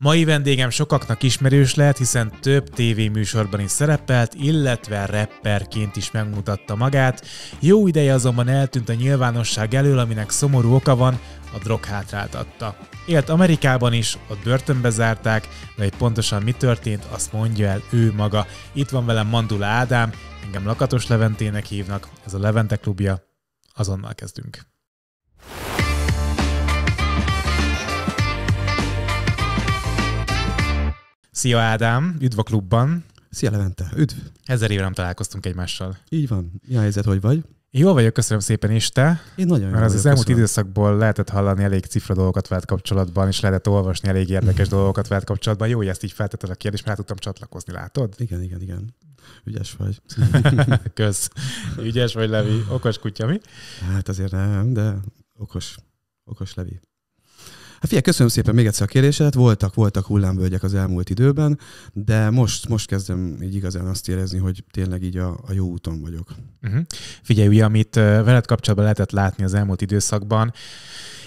Mai vendégem sokaknak ismerős lehet, hiszen több tévéműsorban is szerepelt, illetve rapperként is megmutatta magát. Jó ideje azonban eltűnt a nyilvánosság elől, aminek szomorú oka van, a drog hátráltatta. Élt Amerikában is, ott börtönbe zárták, de hogy pontosan mi történt, azt mondja el ő maga. Itt van velem Mandula Ádám, engem Lakatos Leventének hívnak, ez a Levente klubja, azonnal kezdünk. Szia Ádám, üdv a klubban. Szia Levente, üdv. Ezer éve nem találkoztunk egymással. Így van. Mi a helyzet, hogy vagy? Jó vagyok, köszönöm szépen, és te? Én nagyon Mert jól az, az elmúlt köszönöm. időszakból lehetett hallani elég cifra dolgokat veled kapcsolatban, és lehetett olvasni elég érdekes dolgokat veled kapcsolatban. Jó, hogy ezt így feltetted a kérdést, mert rá hát tudtam csatlakozni, látod? Igen, igen, igen. Ügyes vagy. Kösz. Ügyes vagy, Levi. Okos kutya, mi? Hát azért nem, de okos. Okos Levi. Hát figyelj, köszönöm szépen még egyszer a kérdésedet. Voltak, voltak hullámvölgyek az elmúlt időben, de most, most kezdem így igazán azt érezni, hogy tényleg így a, a jó úton vagyok. Uh-huh. Figyelj, ugye, amit veled kapcsolatban lehetett látni az elmúlt időszakban,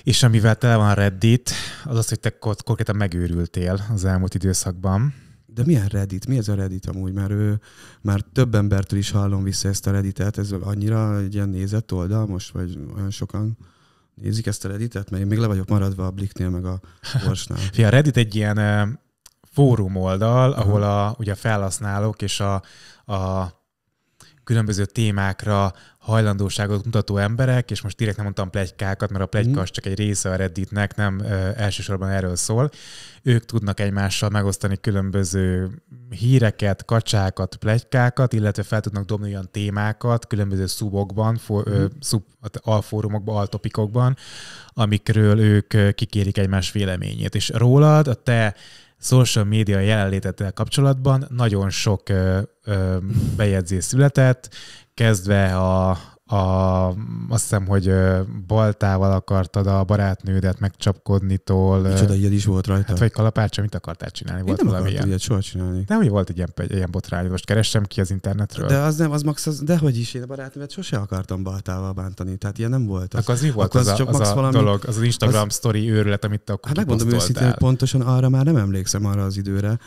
és amivel tele van Reddit, az az, hogy te konkrétan megőrültél az elmúlt időszakban. De milyen Reddit? Mi ez a Reddit amúgy? Már, ő, már több embertől is hallom vissza ezt a Redditet, ez annyira egy ilyen nézett oldal most, vagy olyan sokan? nézik ezt a Redditet, mert én még le vagyok maradva a Bliknél, meg a Borsnál. Fia, a Reddit egy ilyen fórum oldal, ahol uh-huh. a, ugye a felhasználók és a, a különböző témákra hajlandóságot mutató emberek, és most direkt nem mondtam plegykákat, mert a plegyka mhm. csak egy része a Redditnek, nem ö, elsősorban erről szól. Ők tudnak egymással megosztani különböző híreket, kacsákat, plegykákat, illetve fel tudnak dobni olyan témákat különböző szubokban, for, ö, mhm. szub, hát alfórumokban, altopikokban, amikről ők kikérik egymás véleményét. És rólad a te social média jelenlétettel kapcsolatban nagyon sok ö, ö, bejegyzés született, kezdve a, a, azt hiszem, hogy baltával akartad a barátnődet megcsapkodni tól. Micsoda, ilyen is volt rajta? Hát, vagy kalapácsa, mit akartál csinálni? Volt Én nem akartam ilyet soha csinálni. Nem, hogy volt egy ilyen, ilyen botrány, most keressem ki az internetről. De az nem, az max, az, de hogy is, én a barátnőmet sose akartam baltával bántani, tehát ilyen nem volt. Az, akkor az mi volt az, az, az, csak az max a valami, dolog, az, az Instagram az, story őrület, amit te akkor Hát megmondom őszintén, hogy pontosan arra már nem emlékszem arra az időre,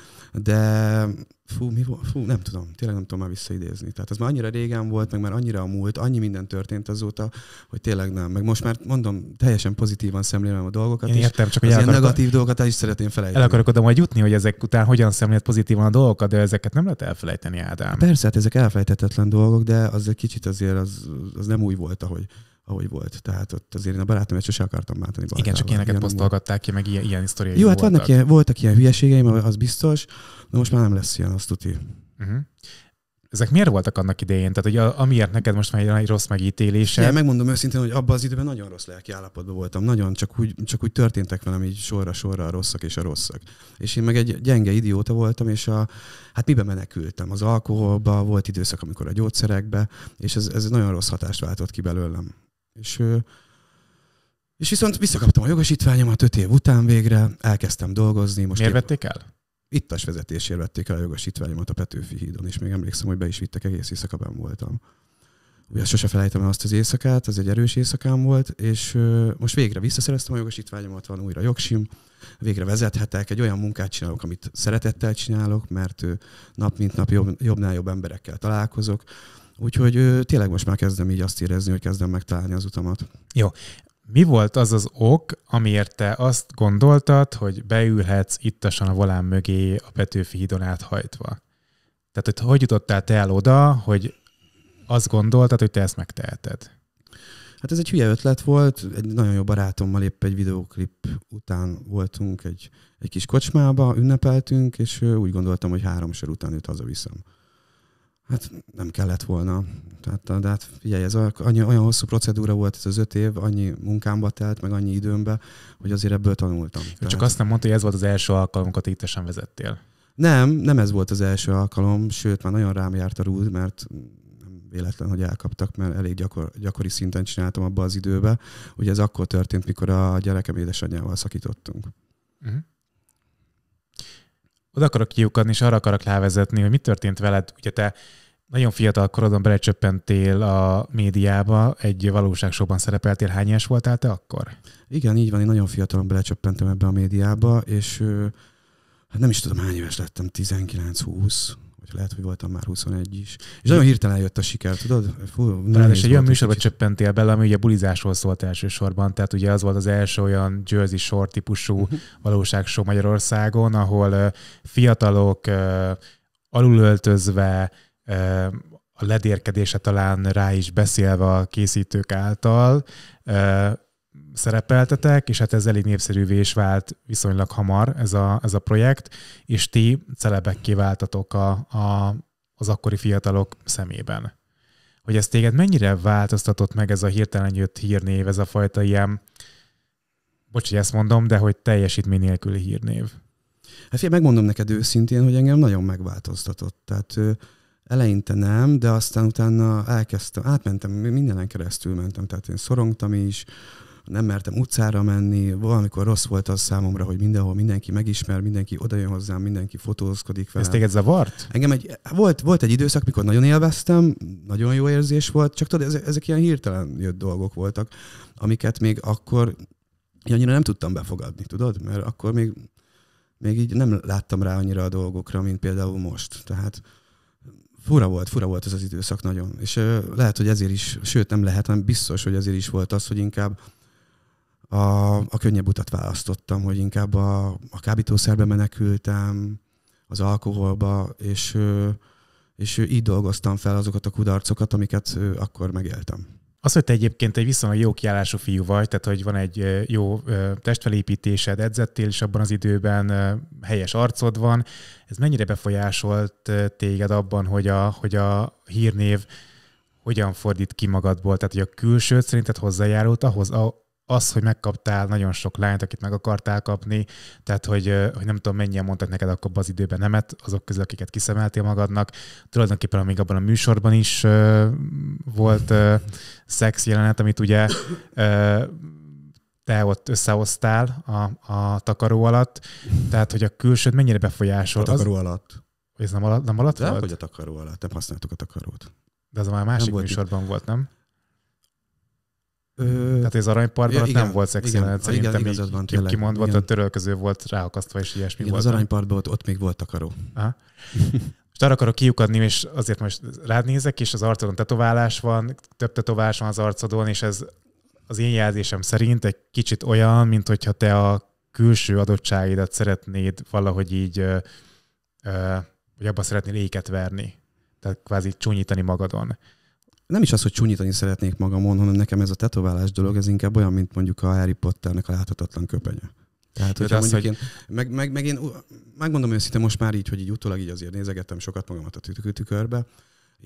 de fú, mi volt? Fú, nem tudom, tényleg nem tudom már visszaidézni. Tehát ez már annyira régen volt, meg már annyira a múlt, annyi minden történt azóta, hogy tényleg nem. Meg most már mondom, teljesen pozitívan szemlélem a dolgokat. Én értem, csak hogy ilyen negatív dolgokat el is szeretném felejteni. El akarok oda majd jutni, hogy ezek után hogyan szemlélt pozitívan a dolgokat, de ezeket nem lehet elfelejteni, Ádám. Persze, hát ezek elfelejtetetlen dolgok, de az egy kicsit azért az, az nem új volt, ahogy ahogy volt. Tehát ott azért én a barátom egy sose akartam bántani. Baltával. Igen, csak ilyeneket posztolgatták ki, meg ilyen, ilyen sztoriai Jó, hát voltak. Vannak ilyen, voltak ilyen hülyeségeim, az biztos, de most már nem lesz ilyen, azt tuti. Uh-huh. Ezek miért voltak annak idején? Tehát, hogy a, amiért neked most már egy rossz megítélése? Én megmondom őszintén, hogy abban az időben nagyon rossz lelki állapotban voltam. Nagyon, csak úgy, csak úgy történtek velem így sorra-sorra a rosszak és a rosszak. És én meg egy gyenge idióta voltam, és a, hát mibe menekültem? Az alkoholba, volt időszak, amikor a gyógyszerekbe, és ez, ez nagyon rossz hatást váltott ki belőlem. És, és viszont visszakaptam a jogosítványomat öt év után végre, elkezdtem dolgozni. Most Miért vették el? Ittas vezetésért vették el a jogosítványomat a Petőfi hídon, és még emlékszem, hogy be is vittek, egész éjszaka ben voltam. Ugye sose felejtem el azt az éjszakát, az egy erős éjszakám volt, és most végre visszaszereztem a jogosítványomat, van újra jogsim, végre vezethetek, egy olyan munkát csinálok, amit szeretettel csinálok, mert nap mint nap jobb, jobbnál jobb emberekkel találkozok, Úgyhogy tényleg most már kezdem így azt érezni, hogy kezdem megtalálni az utamat. Jó. Mi volt az az ok, amiért te azt gondoltad, hogy beülhetsz ittasan a volán mögé a Petőfi hídon áthajtva? Tehát, hogy hogy jutottál te el oda, hogy azt gondoltad, hogy te ezt megteheted? Hát ez egy hülye ötlet volt, egy nagyon jó barátommal épp egy videóklip után voltunk egy, egy kis kocsmába, ünnepeltünk, és úgy gondoltam, hogy három sor után őt hazaviszem. Hát nem kellett volna. Tehát, de hát figyelj, ez annyi, olyan hosszú procedúra volt ez az öt év, annyi munkámba telt, meg annyi időmbe, hogy azért ebből tanultam. tehát... Csak azt nem mondta, hogy ez volt az első alkalom, amikor tétesen vezettél. Nem, nem ez volt az első alkalom, sőt, már nagyon rám járt a rúd, mert véletlen, hogy elkaptak, mert elég gyakor, gyakori szinten csináltam abba az időbe. Ugye ez akkor történt, mikor a gyerekem édesanyjával szakítottunk. Uh-huh oda akarok kiukadni, és arra akarok lávezetni, hogy mi történt veled. Ugye te nagyon fiatal korodon belecsöppentél a médiába, egy valóságsóban szerepeltél. Hány éves voltál te akkor? Igen, így van, én nagyon fiatalon belecsöppentem ebbe a médiába, és hát nem is tudom hány éves lettem, 19-20, vagy lehet, hogy voltam már 21 is. És nagyon hirtelen jött a siker, tudod? Fú, Talán és egy olyan műsorba csöppentél bele, ami ugye bulizásról szólt elsősorban, tehát ugye az volt az első olyan Jersey Shore típusú uh-huh. Magyarországon, ahol fiatalok alulöltözve, a ledérkedése talán rá is beszélve a készítők által, szerepeltetek, és hát ez elég népszerűvé is vált viszonylag hamar ez a, ez a projekt, és ti celebekké váltatok a, a, az akkori fiatalok szemében. Hogy ez téged mennyire változtatott meg ez a hirtelen jött hírnév, ez a fajta ilyen, bocs, hogy ezt mondom, de hogy teljesítmény nélküli hírnév? Hát fél, megmondom neked őszintén, hogy engem nagyon megváltoztatott. Tehát eleinte nem, de aztán utána elkezdtem, átmentem, mindenen keresztül mentem, tehát én szorongtam is, nem mertem utcára menni, valamikor rossz volt az számomra, hogy mindenhol mindenki megismer, mindenki odajön hozzám, mindenki fotózkodik velem. Ez téged zavart? Engem egy, volt, volt egy időszak, mikor nagyon élveztem, nagyon jó érzés volt, csak tudod, ezek, ezek ilyen hirtelen jött dolgok voltak, amiket még akkor annyira nem tudtam befogadni, tudod? Mert akkor még, még így nem láttam rá annyira a dolgokra, mint például most. Tehát fura volt, fura volt ez az időszak nagyon. És lehet, hogy ezért is, sőt nem lehet, hanem biztos, hogy ezért is volt az, hogy inkább a, a könnyebb utat választottam, hogy inkább a, a kábítószerbe menekültem, az alkoholba, és, és így dolgoztam fel azokat a kudarcokat, amiket akkor megéltem. Az, hogy te egyébként egy viszonylag jó kiállású fiú vagy, tehát hogy van egy jó testfelépítésed, edzettél is abban az időben, helyes arcod van, ez mennyire befolyásolt téged abban, hogy a, hogy a hírnév hogyan fordít ki magadból? Tehát, hogy a külsőt szerinted hozzájárult ahhoz, a, az, hogy megkaptál nagyon sok lányt, akit meg akartál kapni, tehát hogy, hogy nem tudom mennyien mondtak neked akkor az időben nemet, azok közül, akiket kiszemeltél magadnak. Tulajdonképpen még abban a műsorban is uh, volt uh, szex jelenet, amit ugye uh, te ott összehoztál a, a takaró alatt, tehát hogy a külsőd mennyire befolyásolt. A takaró az... alatt. Ez nem alatt, nem alatt De, volt? hogy a takaró alatt, nem használtuk a takarót. De az már a másik műsorban itt. műsorban volt, nem? Ö... Tehát az aranyparkban ja, igen, nem volt szexi igen, szerintem igen, igazad van, tényleg, kimondva, igen. a törölköző volt ráakasztva, és ilyesmi igen, volt. az aranyparkban ott, ott még volt takaró. Most arra akarok kiukadni, és azért most rád nézek, és az arcodon tetoválás van, több tetoválás van az arcodon, és ez az én jelzésem szerint egy kicsit olyan, mint hogyha te a külső adottságidat szeretnéd valahogy így, ö, ö, hogy abba szeretnél éket verni, tehát kvázi csúnyítani magadon nem is az, hogy csúnyítani szeretnék magamon, hanem nekem ez a tetoválás dolog, ez inkább olyan, mint mondjuk a Harry Potternek a láthatatlan köpenye. Tehát, hogyha az, mondjuk hogy... én, meg, meg, meg én megmondom őszintén most már így, hogy így utólag így azért nézegettem sokat magamat a tükörbe,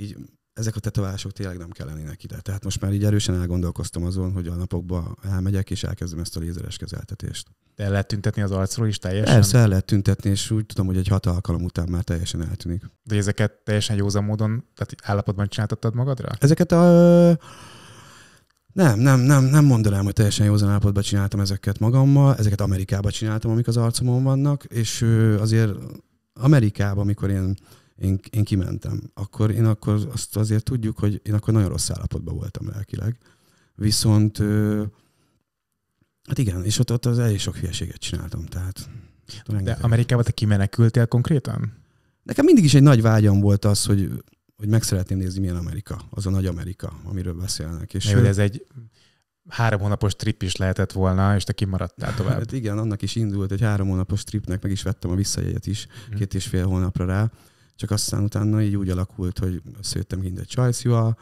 így ezek a tetoválások tényleg nem kellenének ide. Tehát most már így erősen elgondolkoztam azon, hogy a napokban elmegyek és elkezdem ezt a lézeres kezeltetést. De el lehet tüntetni az arcról is teljesen? Persze, el lehet tüntetni, és úgy tudom, hogy egy hat alkalom után már teljesen eltűnik. De ezeket teljesen józan módon, tehát állapotban csináltattad magadra? Ezeket a... Nem, nem, nem, nem mondanám, hogy teljesen józan állapotban csináltam ezeket magammal, ezeket Amerikában csináltam, amik az arcomon vannak, és azért Amerikában, amikor én én, én kimentem. Akkor én akkor azt azért tudjuk, hogy én akkor nagyon rossz állapotban voltam lelkileg. Viszont hát igen, és ott, ott az elég sok hülyeséget csináltam. Tehát, De Amerikába te kimenekültél konkrétan? Nekem mindig is egy nagy vágyam volt az, hogy, hogy meg szeretném nézni, milyen Amerika, az a nagy Amerika, amiről beszélnek. És ő... ez egy három hónapos trip is lehetett volna, és te kimaradtál tovább. Hát igen, annak is indult, egy három hónapos tripnek meg is vettem a visszajegyet is, hmm. két és fél hónapra rá csak aztán utána így úgy alakult, hogy összejöttem kint egy csajszival,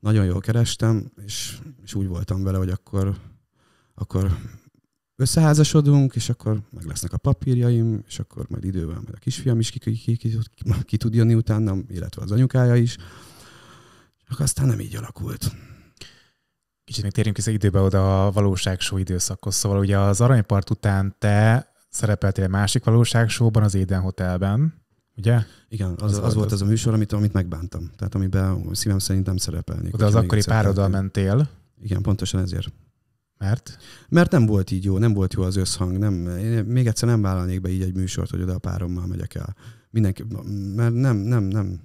nagyon jól kerestem, és, és úgy voltam vele, hogy akkor, akkor összeházasodunk, és akkor meg lesznek a papírjaim, és akkor majd idővel majd a kisfiam is ki, ki, ki, ki, ki, ki tud jönni utána, illetve az anyukája is. Csak aztán nem így alakult. Kicsit még térjünk vissza időbe oda a valóságsó időszakhoz. Szóval ugye az Aranypart után te szerepeltél egy másik valóságsóban, az Éden Hotelben. Ugye? Igen, az, az, az volt az a műsor, amit, amit megbántam. Tehát amiben szívem szerint nem szerepelnék. De az akkori pároddal mentél. Igen, pontosan ezért. Mert? Mert nem volt így jó, nem volt jó az összhang. Nem, én még egyszer nem vállalnék be így egy műsort, hogy oda a párommal megyek el. Mindenki, mert nem, nem, nem.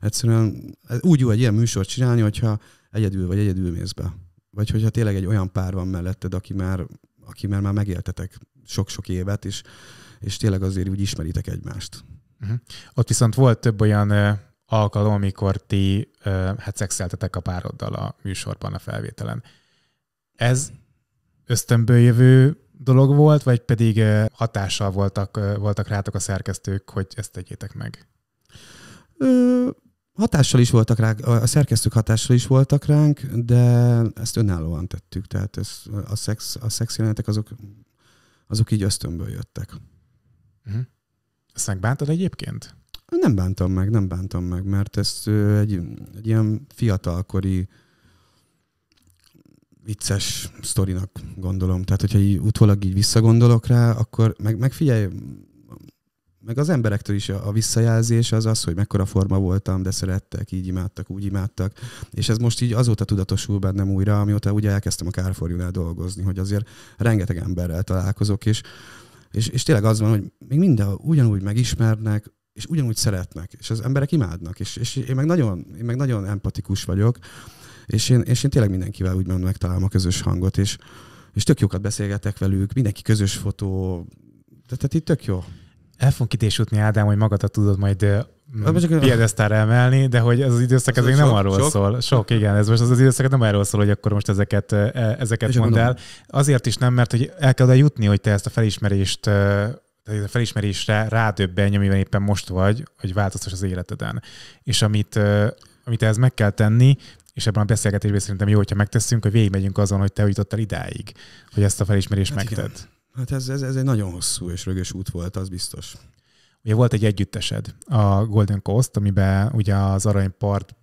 Egyszerűen úgy jó egy ilyen műsort csinálni, hogyha egyedül vagy egyedül mész be. Vagy hogyha tényleg egy olyan pár van melletted, aki már, aki már, már megéltetek sok-sok évet, és, és tényleg azért úgy ismeritek egymást. Uh-huh. Ott viszont volt több olyan ö, alkalom, amikor ti ö, hát szexeltetek a pároddal a műsorban, a felvételen. Ez ösztönből jövő dolog volt, vagy pedig ö, hatással voltak, ö, voltak rátok a szerkesztők, hogy ezt tegyétek meg? Ö, hatással is voltak rá, a szerkesztők hatással is voltak ránk, de ezt önállóan tettük, tehát ez, a, szex, a szex jelenetek azok, azok így ösztönből jöttek. Uh-huh. Alexnek bántad egyébként? Nem bántam meg, nem bántam meg, mert ez egy, egy ilyen fiatalkori vicces sztorinak gondolom. Tehát, hogyha így utólag így visszagondolok rá, akkor meg, meg figyelj, meg az emberektől is a, visszajelzés az az, hogy mekkora forma voltam, de szerettek, így imádtak, úgy imádtak. És ez most így azóta tudatosul bennem újra, amióta ugye elkezdtem a Kárforjunál dolgozni, hogy azért rengeteg emberrel találkozok, és és, és tényleg az van, hogy még minden ugyanúgy megismernek, és ugyanúgy szeretnek, és az emberek imádnak, és, és én, meg nagyon, én meg nagyon empatikus vagyok, és én, és én tényleg mindenkivel úgy megtalálom a közös hangot, és, és tök jókat beszélgetek velük, mindenki közös fotó, tehát itt tök jó el fogunk kitésülni, Ádám, hogy magadat tudod majd hát, piedesztár emelni, de hogy ez az időszak ez még nem arról sok? szól. Sok, igen, ez most az, az időszak nem arról szól, hogy akkor most ezeket, e, ezeket mondd el. Azért is nem, mert hogy el kell jutni, hogy te ezt a felismerést a felismerésre rádöbbenj, amiben éppen most vagy, hogy változtass az életeden. És amit, amit ehhez meg kell tenni, és ebben a beszélgetésben szerintem jó, hogyha megteszünk, hogy végigmegyünk azon, hogy te jutottál idáig, hogy ezt a felismerést hát megted. Igen. Hát ez, ez, ez egy nagyon hosszú és rögös út volt, az biztos. Ugye volt egy együttesed, a Golden Coast, amiben ugye az Aranypart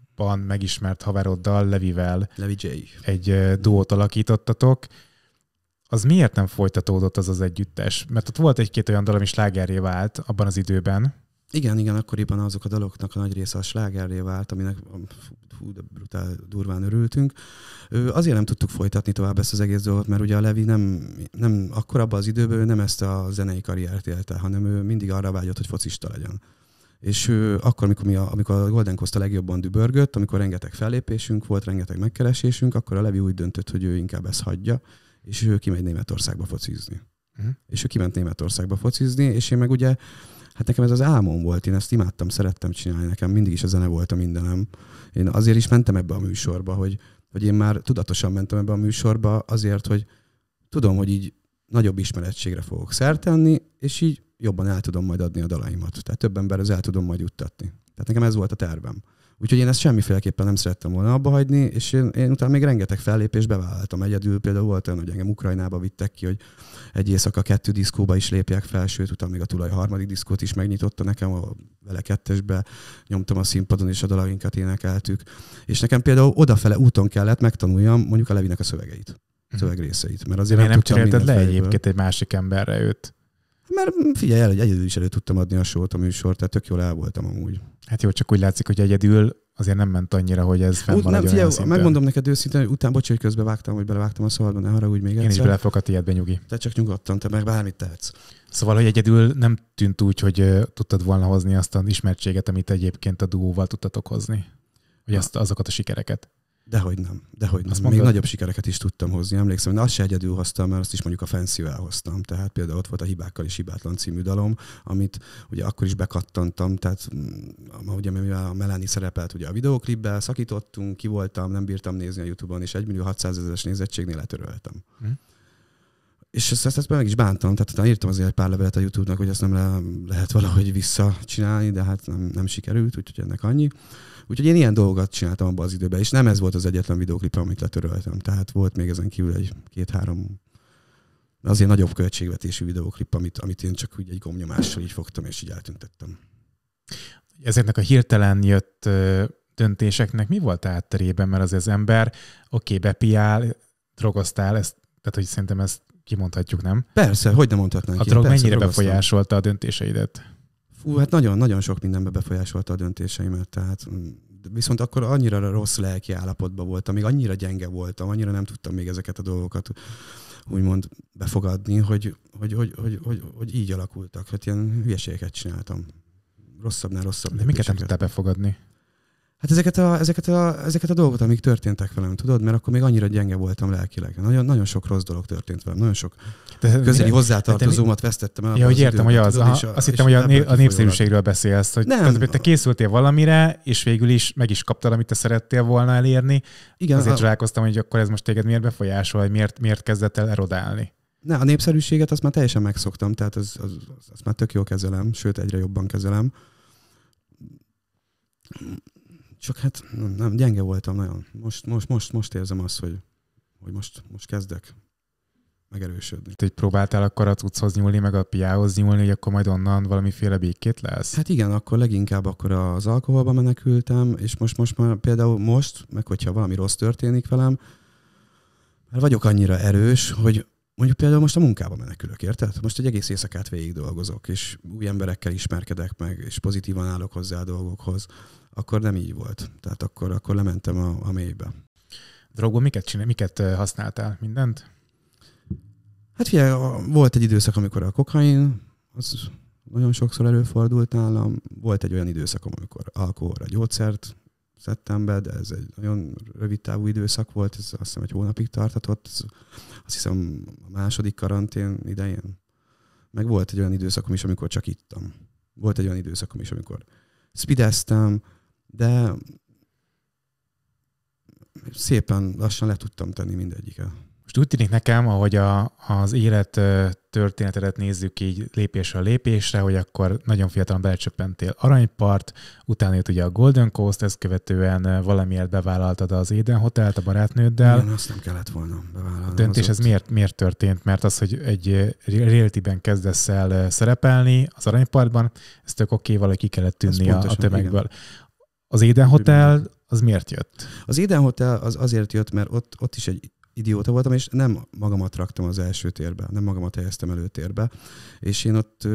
megismert haveroddal, Levivel Levi J. egy duót alakítottatok. Az miért nem folytatódott az az együttes? Mert ott volt egy-két olyan dal, ami slágerré vált abban az időben. Igen, igen, akkoriban azok a daloknak a nagy része a slágerré vált, aminek hú, de brutál durván örültünk. Azért nem tudtuk folytatni tovább ezt az egész dolgot, mert ugye a Levi nem, nem akkor abban az időben nem ezt a zenei karriert élte, hanem ő mindig arra vágyott, hogy focista legyen. És ő, akkor, amikor, mi a, amikor a Golden Coast a legjobban dübörgött, amikor rengeteg fellépésünk volt, rengeteg megkeresésünk, akkor a Levi úgy döntött, hogy ő inkább ezt hagyja, és ő kimegy Németországba focizni. Uh-huh. És ő kiment Németországba focizni, és én meg ugye Hát nekem ez az álmom volt, én ezt imádtam, szerettem csinálni, nekem mindig is a zene volt a mindenem. Én azért is mentem ebbe a műsorba, hogy, hogy én már tudatosan mentem ebbe a műsorba azért, hogy tudom, hogy így nagyobb ismerettségre fogok szertenni, és így jobban el tudom majd adni a dalaimat. Tehát több emberhez el tudom majd juttatni. Tehát nekem ez volt a tervem. Úgyhogy én ezt semmiféleképpen nem szerettem volna abba hagyni, és én, én utána még rengeteg fellépést bevállaltam egyedül. Például volt olyan, hogy engem Ukrajnába vittek ki, hogy egy éjszaka kettő diszkóba is lépjek fel, sőt, utána még a tulaj harmadik diszkót is megnyitotta nekem, a vele kettesbe nyomtam a színpadon, és a dalainkat énekeltük. És nekem például odafele úton kellett megtanuljam mondjuk a Levinek a szövegeit, a mhm. szövegrészeit. Mert azért nem, nem cserélted le fejből. egyébként egy másik emberre őt. Mert figyelj el, hogy egyedül is elő tudtam adni a sót, a műsort, tehát tök jól el voltam amúgy. Hát jó, csak úgy látszik, hogy egyedül azért nem ment annyira, hogy ez fennmaradjon. Nem, figyelj, megmondom neked őszintén, hogy utána, bocs, hogy vágtam, hogy belevágtam a szóval, ne úgy még egyszer. Én is belefogok a tiédbe, nyugi. Te csak nyugodtan, te meg bármit tehetsz. Szóval, hogy egyedül nem tűnt úgy, hogy tudtad volna hozni azt az ismertséget, amit egyébként a duóval tudtatok hozni. Vagy azt, azokat a sikereket. Dehogy nem, dehogy nem. Azt Még nagyobb sikereket is tudtam hozni. Emlékszem, hogy azt se egyedül hoztam, mert azt is mondjuk a fenszivel hoztam. Tehát például ott volt a Hibákkal is Hibátlan című dalom, amit ugye akkor is bekattantam. Tehát mm, ugye mivel a meláni szerepelt ugye a videóklipben, szakítottunk, ki voltam, nem bírtam nézni a Youtube-on, és 1 millió 600 ezeres nézettségnél letöröltem. Hm és ezt, ezt, ezt meg is bántam, tehát utána írtam azért egy pár levelet a YouTube-nak, hogy ezt nem le, lehet valahogy visszacsinálni, de hát nem, nem sikerült, úgyhogy ennek annyi. Úgyhogy én ilyen dolgokat csináltam abban az időben, és nem ez volt az egyetlen videóklip, amit letöröltem. Tehát volt még ezen kívül egy két-három azért nagyobb költségvetésű videóklip, amit, amit én csak úgy egy gomnyomással így fogtam, és így eltüntettem. Ezeknek a hirtelen jött döntéseknek mi volt átterében, mert az az ember, oké, okay, bepiál, drogoztál, ezt, tehát hogy szerintem ezt kimondhatjuk, nem? Persze, hogy nem mondhatnánk. A drog mennyire ragasztam. befolyásolta a döntéseidet? Fú, hát nagyon-nagyon sok mindenbe befolyásolta a döntéseimet, tehát mm, viszont akkor annyira rossz lelki állapotban voltam, még annyira gyenge voltam, annyira nem tudtam még ezeket a dolgokat úgymond befogadni, hogy, hogy, hogy, hogy, hogy, hogy így alakultak. Hát ilyen hülyeségeket csináltam. Rosszabbnál rosszabb. De miket nem tudtál befogadni? Hát ezeket a, ezeket, a, ezeket a dolgokat, amik történtek velem, tudod? Mert akkor még annyira gyenge voltam lelkileg. Nagyon, nagyon sok rossz dolog történt velem, nagyon sok de, közeli de, hozzátartozómat de, vesztettem el. Ja, hogy értem, hogy az. Tudod, aha, a, azt hittem, hogy a, a népszerűségről beszélsz, hogy nem, közben te készültél valamire, és végül is meg is kaptad, amit te szerettél volna elérni. Igen, Azért a... hogy akkor ez most téged miért befolyásol, miért, miért kezdett el erodálni. Ne, a népszerűséget azt már teljesen megszoktam, tehát az, az, az, az már tök jó kezelem, sőt egyre jobban kezelem csak hát nem, nem gyenge voltam nagyon. Most, most, most, most érzem azt, hogy, hogy most, most kezdek megerősödni. Te próbáltál akkor a cuccoz nyúlni, meg a piához nyúlni, hogy akkor majd onnan valamiféle békét lesz? Hát igen, akkor leginkább akkor az alkoholba menekültem, és most, most már például most, meg hogyha valami rossz történik velem, mert vagyok annyira erős, hogy Mondjuk például most a munkába menekülök, érted? Most egy egész éjszakát végig dolgozok, és új emberekkel ismerkedek meg, és pozitívan állok hozzá a dolgokhoz. Akkor nem így volt. Tehát akkor, akkor lementem a, a mélybe. Drogó, miket, csinál, miket használtál? Mindent? Hát figyelj, volt egy időszak, amikor a kokain, az nagyon sokszor előfordult nálam. Volt egy olyan időszakom, amikor alkoholra, gyógyszert szeptember, de ez egy nagyon rövid távú időszak volt, ez azt hiszem egy hónapig tartatott, ez, azt hiszem a második karantén idején. Meg volt egy olyan időszakom is, amikor csak ittam. Volt egy olyan időszakom is, amikor spideztem, de szépen lassan le tudtam tenni mindegyiket. Most úgy tűnik nekem, ahogy a, az élet történetedet nézzük így lépésről lépésre, hogy akkor nagyon fiatalon belecsöppentél Aranypart, utána jött ugye a Golden Coast, ezt követően valamiért bevállaltad az Eden Hotelt a barátnőddel. Igen, azt nem kellett volna bevállalni. A döntés ez miért, miért történt? Mert az, hogy egy reality-ben kezdesz el szerepelni az Aranypartban, ez tök oké, okay, valaki ki kellett tűnni a, a tömegből. Igen. Az Eden Hotel az miért jött? Az Eden Hotel az azért jött, mert ott, ott is egy idióta voltam, és nem magamat raktam az első térbe, nem magamat helyeztem előtérbe, és én ott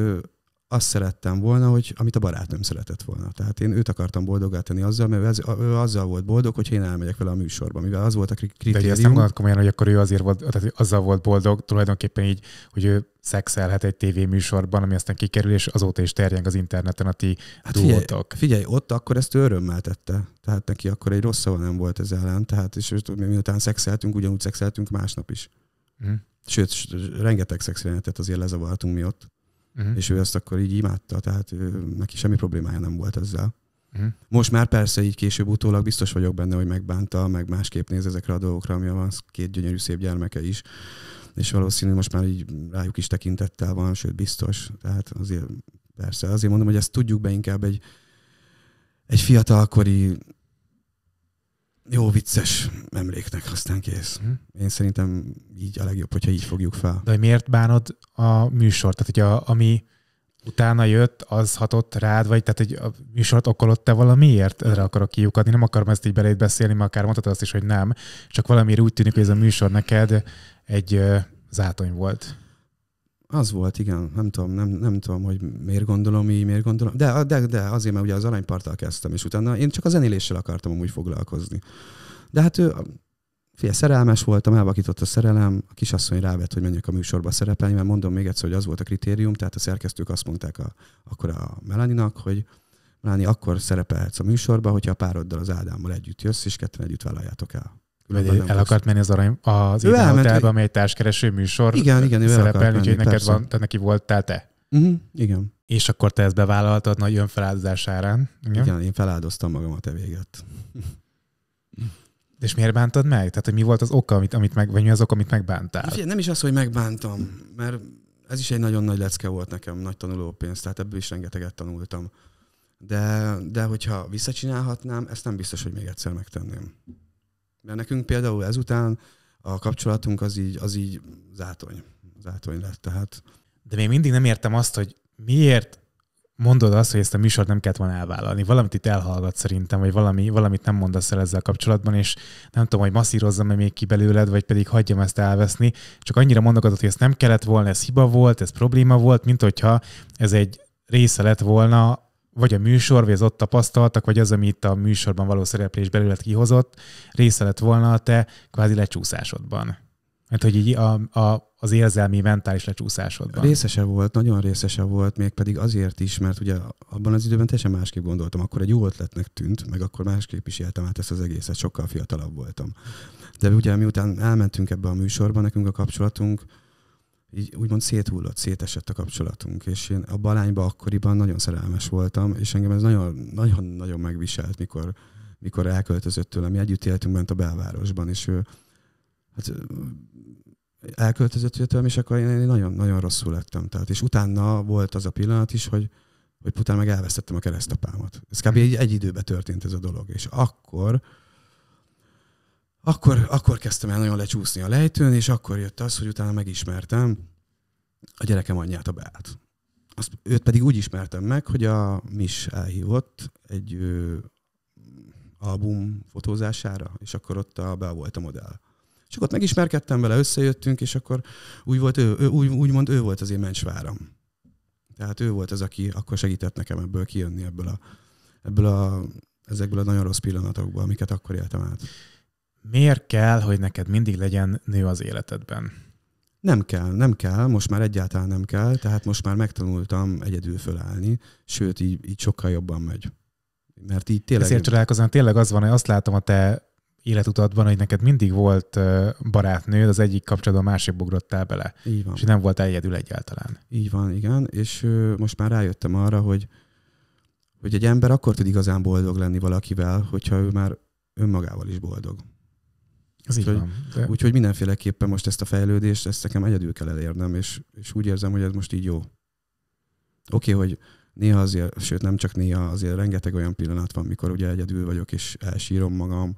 azt szerettem volna, hogy amit a barátom szeretett volna. Tehát én őt akartam boldoggá tenni azzal, mert ez, ő azzal volt boldog, hogy én elmegyek vele a műsorba, mivel az volt a kritérium. De ezt nem komolyan, hogy akkor ő azért volt, tehát azzal volt boldog, tulajdonképpen így, hogy ő szexelhet egy tévéműsorban, ami aztán kikerül, és azóta is terjeng az interneten a ti hát Figyelj, figyelj, ott akkor ezt ő örömmel tette. Tehát neki akkor egy rossz szava nem volt ez ellen. Tehát, és miután szexeltünk, ugyanúgy szexeltünk másnap is. Hm. Sőt, rengeteg szexjelenetet azért lezavartunk mi ott uh-huh. és ő ezt akkor így imádta, tehát ő, neki semmi problémája nem volt ezzel. Uh-huh. Most már persze így később utólag biztos vagyok benne, hogy megbánta, meg másképp néz ezekre a dolgokra, ami van két gyönyörű szép gyermeke is, és valószínű most már így rájuk is tekintettel van, sőt biztos, tehát azért persze, azért mondom, hogy ezt tudjuk be inkább egy, egy fiatalkori jó vicces emléknek, aztán kész. Hm. Én szerintem így a legjobb, hogyha így fogjuk fel. De miért bánod a műsort? Tehát, hogy a, ami utána jött, az hatott rád, vagy tehát, hogy a műsort okolott te valamiért? Erre akarok kiukadni, nem akarom ezt így beléd beszélni, mert akár mondhatod azt is, hogy nem. Csak valamiért úgy tűnik, hogy ez a műsor neked egy zátony volt. Az volt, igen, nem tudom, nem, nem tudom, hogy miért gondolom így, miért gondolom, de, de, de azért, mert ugye az aranyparttal kezdtem, és utána én csak a zenéléssel akartam amúgy foglalkozni. De hát ő, fél szerelmes voltam, elvakított a szerelem, a kisasszony rávett, hogy menjek a műsorba szerepelni, mert mondom még egyszer, hogy az volt a kritérium, tehát a szerkesztők azt mondták a, akkor a Melaninak, hogy Melani, akkor szerepelhetsz a műsorba, hogyha a pároddal, az Ádámmal együtt jössz, és ketten együtt vállaljátok el vagy el fogsz. akart menni az arany, az ő elment, hotelbe, ami egy társkereső műsor igen, igen, ő szerepel, úgyhogy neked persze. van, tehát neki voltál te. Uh-huh, igen. És akkor te ezt bevállaltad nagy önfeláldozás árán. Igen? igen, én feláldoztam magam a te véget. És miért bántad meg? Tehát, hogy mi volt az oka, amit, amit meg, vagy mi az oka, amit megbántál? Figyelj, nem is az, hogy megbántam, mert ez is egy nagyon nagy lecke volt nekem, nagy tanuló pénz, tehát ebből is rengeteget tanultam. De, de hogyha visszacsinálhatnám, ezt nem biztos, hogy még egyszer megtenném. Mert nekünk például ezután a kapcsolatunk az így, az így zátony, zátony lett. Tehát. De még mindig nem értem azt, hogy miért mondod azt, hogy ezt a műsort nem kellett volna elvállalni. Valamit itt elhallgat szerintem, vagy valami, valamit nem mondasz el ezzel kapcsolatban, és nem tudom, hogy masszírozzam-e még ki belőled, vagy pedig hagyjam ezt elveszni. Csak annyira mondogatod, hogy ezt nem kellett volna, ez hiba volt, ez probléma volt, mint hogyha ez egy része lett volna vagy a műsor, vagy az ott tapasztaltak, vagy az, ami itt a műsorban való szereplés belőled kihozott, része lett volna a te kvázi lecsúszásodban. Mert hát, hogy így a, a, az érzelmi, mentális lecsúszásodban. Részese volt, nagyon részese volt, még pedig azért is, mert ugye abban az időben teljesen másképp gondoltam. Akkor egy jó ötletnek tűnt, meg akkor másképp is éltem át ezt az egészet, sokkal fiatalabb voltam. De ugye miután elmentünk ebbe a műsorba, nekünk a kapcsolatunk így úgymond széthullott, szétesett a kapcsolatunk, és én a balányba akkoriban nagyon szerelmes voltam, és engem ez nagyon-nagyon megviselt, mikor, mikor elköltözött tőlem. Mi együtt éltünk bent a belvárosban, és ő hát, elköltözött tőlem, és akkor én nagyon-nagyon rosszul lettem. Tehát, és utána volt az a pillanat is, hogy, hogy utána meg elvesztettem a keresztapámat. Ez kb. egy, egy időben történt ez a dolog, és akkor akkor, akkor kezdtem el nagyon lecsúszni a lejtőn, és akkor jött az, hogy utána megismertem a gyerekem anyját, a Beát. Azt, őt pedig úgy ismertem meg, hogy a Mis elhívott egy ö, album fotózására, és akkor ott a Bea volt a modell. akkor ott megismerkedtem vele, összejöttünk, és akkor úgy volt ő, ő úgy, mond, ő volt az én mencsváram. Tehát ő volt az, aki akkor segített nekem ebből kijönni, ebből a, ebből a, ezekből a nagyon rossz pillanatokból, amiket akkor éltem át. Miért kell, hogy neked mindig legyen nő az életedben? Nem kell, nem kell, most már egyáltalán nem kell, tehát most már megtanultam egyedül fölállni, sőt, így, így sokkal jobban megy. Mert így tényleg... Ezért csodálkozom, tényleg az van, hogy azt látom a te életutatban, hogy neked mindig volt barátnő, az egyik kapcsolatban a másik ugrottál bele. Így van. És nem volt egyedül egyáltalán. Így van, igen, és most már rájöttem arra, hogy, hogy egy ember akkor tud igazán boldog lenni valakivel, hogyha ő már önmagával is boldog. Ez úgyhogy, de... úgyhogy mindenféleképpen most ezt a fejlődést, ezt nekem egyedül kell elérnem, és, és úgy érzem, hogy ez most így jó. Oké, okay, hogy néha azért, sőt nem csak néha, azért rengeteg olyan pillanat van, mikor ugye egyedül vagyok, és elsírom magam.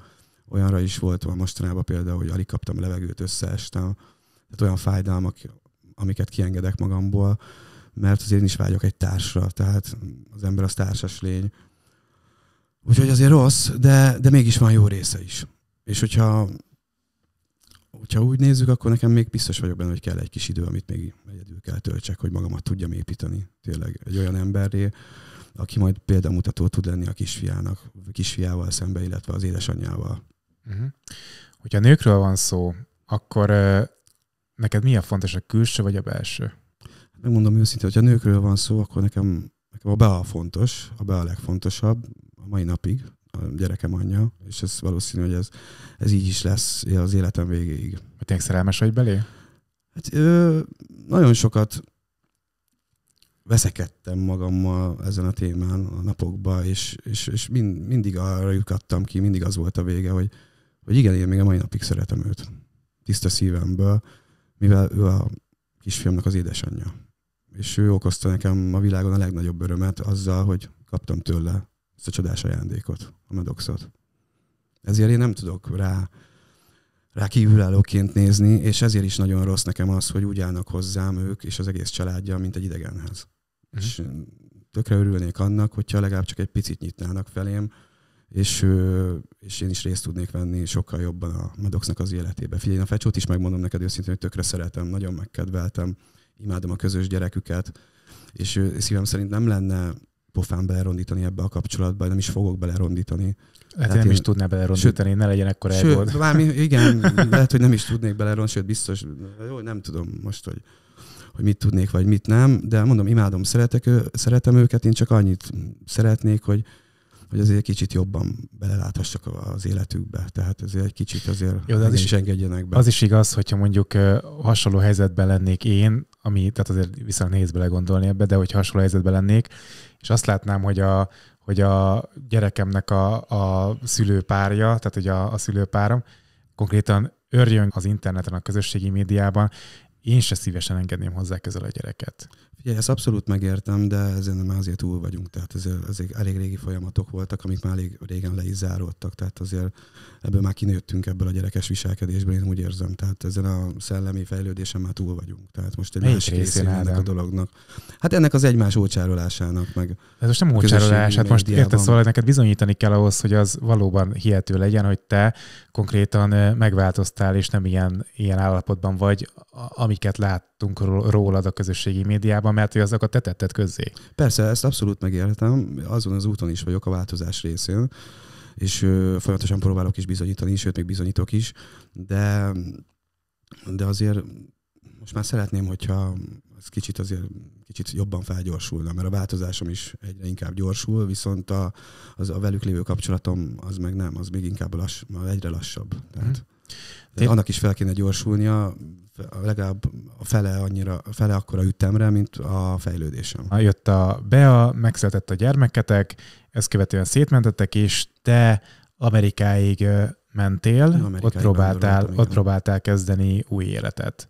Olyanra is volt van mostanában például, hogy alig kaptam levegőt, összeestem. Tehát olyan fájdalmak, amiket kiengedek magamból, mert azért én is vágyok egy társra, tehát az ember az társas lény. Úgyhogy azért rossz, de, de mégis van jó része is. És hogyha hogyha úgy nézzük, akkor nekem még biztos vagyok benne, hogy kell egy kis idő, amit még egyedül kell töltsek, hogy magamat tudjam építeni. Tényleg egy olyan emberré, aki majd példamutató tud lenni a kisfiának, a kisfiával szembe, illetve az édesanyjával. Uh-huh. Hogyha nőkről van szó, akkor uh, neked mi a fontos, a külső vagy a belső? Hát megmondom őszintén, hogyha nőkről van szó, akkor nekem, nekem a a fontos, a be a legfontosabb a mai napig, a gyerekem anyja, és ez valószínű, hogy ez, ez így is lesz az életem végéig. Tényleg szerelmes vagy belé? Hát, ö, nagyon sokat veszekedtem magammal ezen a témán a napokban, és, és, és mind, mindig arra jutottam ki, mindig az volt a vége, hogy, hogy igen, én még a mai napig szeretem őt. Tiszta szívemből, mivel ő a kisfiamnak az édesanyja. És ő okozta nekem a világon a legnagyobb örömet azzal, hogy kaptam tőle ezt a csodás ajándékot, a medoxot. Ezért én nem tudok rá, rá kívülállóként nézni, és ezért is nagyon rossz nekem az, hogy úgy állnak hozzám ők és az egész családja, mint egy idegenhez. Mhm. Mm. És tökre örülnék annak, hogyha legalább csak egy picit nyitnának felém, és, és én is részt tudnék venni sokkal jobban a Medoxnak az életébe. Figyelj, a Fecsót is megmondom neked őszintén, hogy tökre szeretem, nagyon megkedveltem, imádom a közös gyereküket, és szívem szerint nem lenne pofán belerondítani ebbe a kapcsolatba, nem is fogok belerondítani. Hát én nem is tudná belerondítani, sőt, ne legyen ekkora sőt, valami, igen, lehet, hogy nem is tudnék belerondítani, sőt, biztos, jó, nem tudom most, hogy hogy mit tudnék, vagy mit nem, de mondom, imádom, szeretek, szeretem őket, én csak annyit szeretnék, hogy, hogy azért egy kicsit jobban beleláthassak az életükbe. Tehát azért egy kicsit azért Jó, az is, is engedjenek be. Az is igaz, hogyha mondjuk hasonló helyzetben lennék én, ami, tehát azért viszonylag nehéz belegondolni ebbe, de hogy hasonló helyzetben lennék, és azt látnám, hogy a, hogy a gyerekemnek a, a szülőpárja, tehát hogy a, a szülőpárom konkrétan örjön az interneten, a közösségi médiában, én se szívesen engedném hozzá közel a gyereket. Figyelj, ezt abszolút megértem, de ezen már azért túl vagyunk. Tehát ez, ez elég régi folyamatok voltak, amik már elég régen le is záródtak. Tehát azért ebből már kinőttünk ebből a gyerekes viselkedésből, én úgy érzem. Tehát ezen a szellemi fejlődésen már túl vagyunk. Tehát most egy Melyik másik részén ennek a dolognak. Hát ennek az egymás ócsárolásának meg. Ez most nem ócsárolás, hát most értesz szóval neked bizonyítani kell ahhoz, hogy az valóban hihető legyen, hogy te konkrétan megváltoztál, és nem ilyen, ilyen állapotban vagy, amiket lát láttunk rólad a közösségi médiában, mert hogy azokat te tetted közzé. Persze, ezt abszolút megértem, Azon az úton is vagyok a változás részén, és folyamatosan próbálok is bizonyítani, sőt, még bizonyítok is, de, de azért most már szeretném, hogyha ez kicsit azért kicsit jobban felgyorsulna, mert a változásom is egyre inkább gyorsul, viszont a, az, a velük lévő kapcsolatom az meg nem, az még inkább lass, egyre lassabb. Tehát... Mm. De Én... annak is fel kéne gyorsulnia, legalább a fele, annyira, a fele akkora ütemre, mint a fejlődésem. Jött a Bea, megszületett a gyermeketek, ezt követően szétmentettek, és te Amerikáig mentél, Amerikáig ott próbáltál, ott próbáltál kezdeni új életet.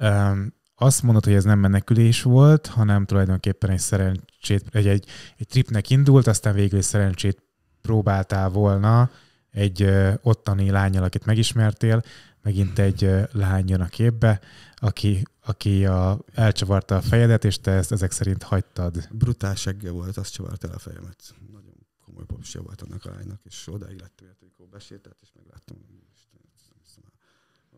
Um, azt mondod, hogy ez nem menekülés volt, hanem tulajdonképpen egy szerencsét, egy, egy, egy tripnek indult, aztán végül egy szerencsét próbáltál volna egy ottani lányjal, akit megismertél, megint egy lány jön a képbe, aki, aki a, elcsavarta a fejedet, és te ezt ezek szerint hagytad. Brutál segge volt, azt csavarta el a fejemet. Nagyon komoly popsja volt annak a lánynak, és odáig lett, érte, amikor besétált, és megláttam, hogy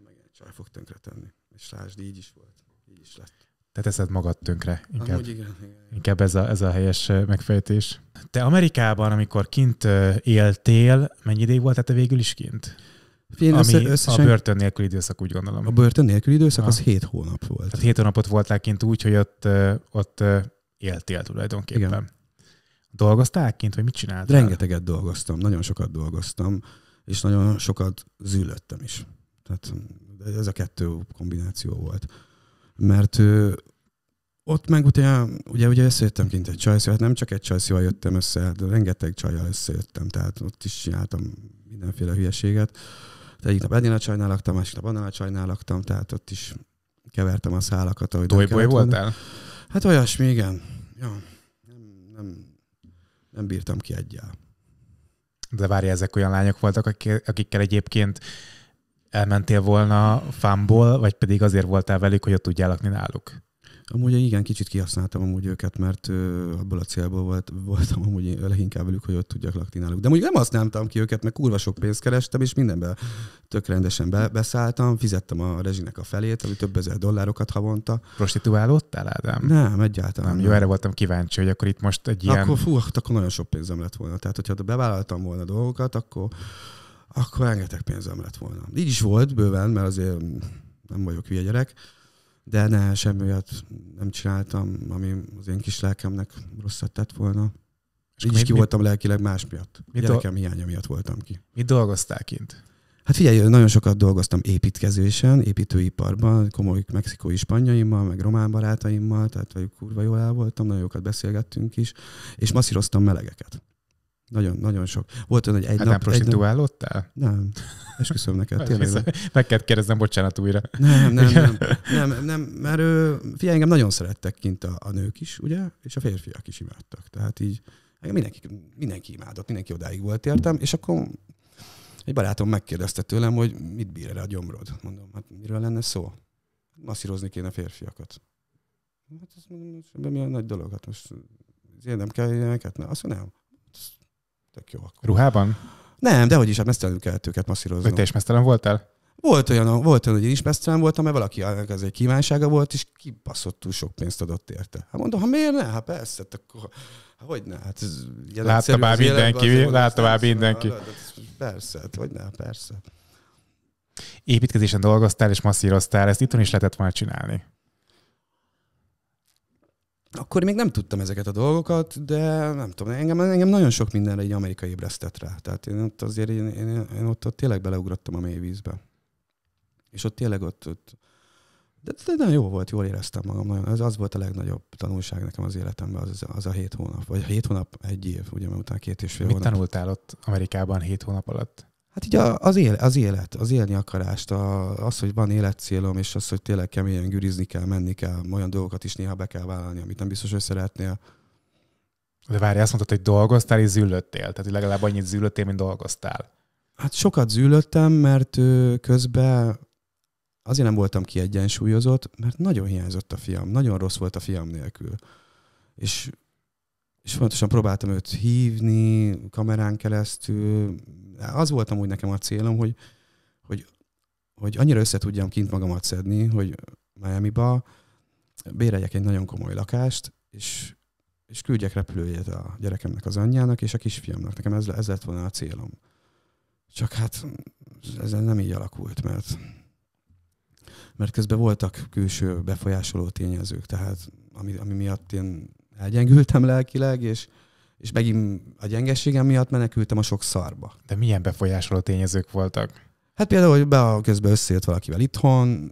megint egy csaj fog tönkretenni. És lásd, így is volt, így is lett te teszed magad tönkre. Inkább, igen, igen. inkább ez, a, ez a helyes megfejtés. Te Amerikában, amikor kint éltél, mennyi ideig voltál te végül is kint? Én Ami összesen... a börtön nélküli időszak, úgy gondolom. A börtön nélküli időszak ha. az 7 ah. hónap volt. Tehát 7 hónapot voltál kint úgy, hogy ott, ott éltél tulajdonképpen. Igen. Dolgoztál kint, vagy mit csináltál? Rengeteget dolgoztam, nagyon sokat dolgoztam, és nagyon sokat zűlöttem is. Tehát mm, ez a kettő kombináció volt mert ő, ott meg ugye, ugye, ugye összejöttem kint egy csajszó, hát nem csak egy csajszóval jöttem össze, de hát rengeteg csajjal összejöttem, tehát ott is csináltam mindenféle hülyeséget. Tehát egyik nap ennél a csajnál laktam, másik nap annál a csajnál laktam, tehát ott is kevertem a szálakat, ahogy Tojboly voltál? Hát olyasmi, igen. Ja, nem, nem, nem bírtam ki egyel. De várja, ezek olyan lányok voltak, akikkel egyébként elmentél volna fámból, vagy pedig azért voltál velük, hogy ott tudjál lakni náluk? Amúgy igen, kicsit kihasználtam amúgy őket, mert ö, abból a célból volt, voltam amúgy leginkább velük, hogy ott tudjak lakni náluk. De amúgy nem használtam ki őket, mert kurva sok pénzt kerestem, és mindenbe tök rendesen be, beszálltam, fizettem a rezsinek a felét, ami több ezer dollárokat havonta. Prostituálódtál, Ádám? Nem, egyáltalán nem. nem. Jó, erre voltam kíváncsi, hogy akkor itt most egy ilyen... Akkor fú, hát akkor nagyon sok pénzem lett volna. Tehát, hogyha bevállaltam volna dolgokat, akkor akkor rengeteg pénzem lett volna. Így is volt bőven, mert azért nem vagyok hülye gyerek, de ne, semmi olyat nem csináltam, ami az én kis lelkemnek rosszat tett volna. És Így is ki voltam lelkileg más miatt. Mit Gyerekem do... hiánya miatt voltam ki. Mit dolgoztál kint? Hát figyelj, nagyon sokat dolgoztam építkezésen, építőiparban, komoly mexikói spanyaimmal, meg román barátaimmal, tehát velük kurva jól el voltam, nagyon jókat beszélgettünk is, és masszíroztam melegeket. Nagyon, nagyon sok. Volt olyan, hogy egy hát nap... nem prostituálódtál? Nem. És köszönöm neked, tényleg nem. Meg kell kérdeznem, bocsánat újra. Nem, nem, nem. nem, nem mert ő, figyelj, engem nagyon szerettek kint a, a, nők is, ugye? És a férfiak is imádtak. Tehát így mindenki, mindenki imádott, mindenki odáig volt értem, és akkor egy barátom megkérdezte tőlem, hogy mit bír erre a gyomrod. Mondom, hát miről lenne szó? Masszírozni kéne férfiakat. Hát ez mondom, hogy mi a nagy dolog, hát most én nem kell ilyeneket? Ne. Azt mondom, nem tök jó akkor. Ruhában? Nem, de hogy is, hát mesztelenül kellett őket masszírozni. Te is mesztelen voltál? Volt olyan, volt olyan, hogy én is mesztelen voltam, mert valaki az egy kívánsága volt, és kibaszott túl sok pénzt adott érte. Hát mondom, ha miért ne? Hát persze, hát akkor hát hogy ne? Hát ez látta már mindenki, látta már mindenki. Persze, persze, hát hogy ne, persze. Építkezésen dolgoztál és masszíroztál, ezt itthon is lehetett volna csinálni akkor még nem tudtam ezeket a dolgokat, de nem tudom, engem, engem nagyon sok mindenre egy amerikai ébresztett rá. Tehát én ott azért én, én, én ott, ott tényleg beleugrottam a mély vízbe. És ott tényleg ott, ott de, de nagyon jó volt, jól éreztem magam. Nagyon. Ez az volt a legnagyobb tanulság nekem az életemben, az, az, a hét hónap. Vagy a hét hónap, egy év, ugye, mert utána két és fél Mit hónap. tanultál ott Amerikában hét hónap alatt? Hát így az, él, az élet, az élni akarást, a, az, hogy van életcélom, és az, hogy tényleg keményen gürizni kell, menni kell, olyan dolgokat is néha be kell vállalni, amit nem biztos, hogy szeretnél. De várj, azt mondtad, hogy dolgoztál és zűlöttél, tehát hogy legalább annyit zűlöttél, mint dolgoztál. Hát sokat zűlöttem, mert közben azért nem voltam kiegyensúlyozott, mert nagyon hiányzott a fiam, nagyon rossz volt a fiam nélkül. És és fontosan próbáltam őt hívni kamerán keresztül, az volt amúgy nekem a célom, hogy, hogy, hogy annyira össze tudjam kint magamat szedni, hogy Miami-ba béreljek egy nagyon komoly lakást, és, és küldjek repülőjét a gyerekemnek, az anyjának és a kisfiamnak. Nekem ez, ez lett volna a célom. Csak hát ez nem így alakult, mert mert közben voltak külső befolyásoló tényezők, tehát ami, ami miatt én elgyengültem lelkileg, és, és megint a gyengeségem miatt menekültem a sok szarba. De milyen befolyásoló tényezők voltak? Hát például, hogy be a közben összejött valakivel itthon,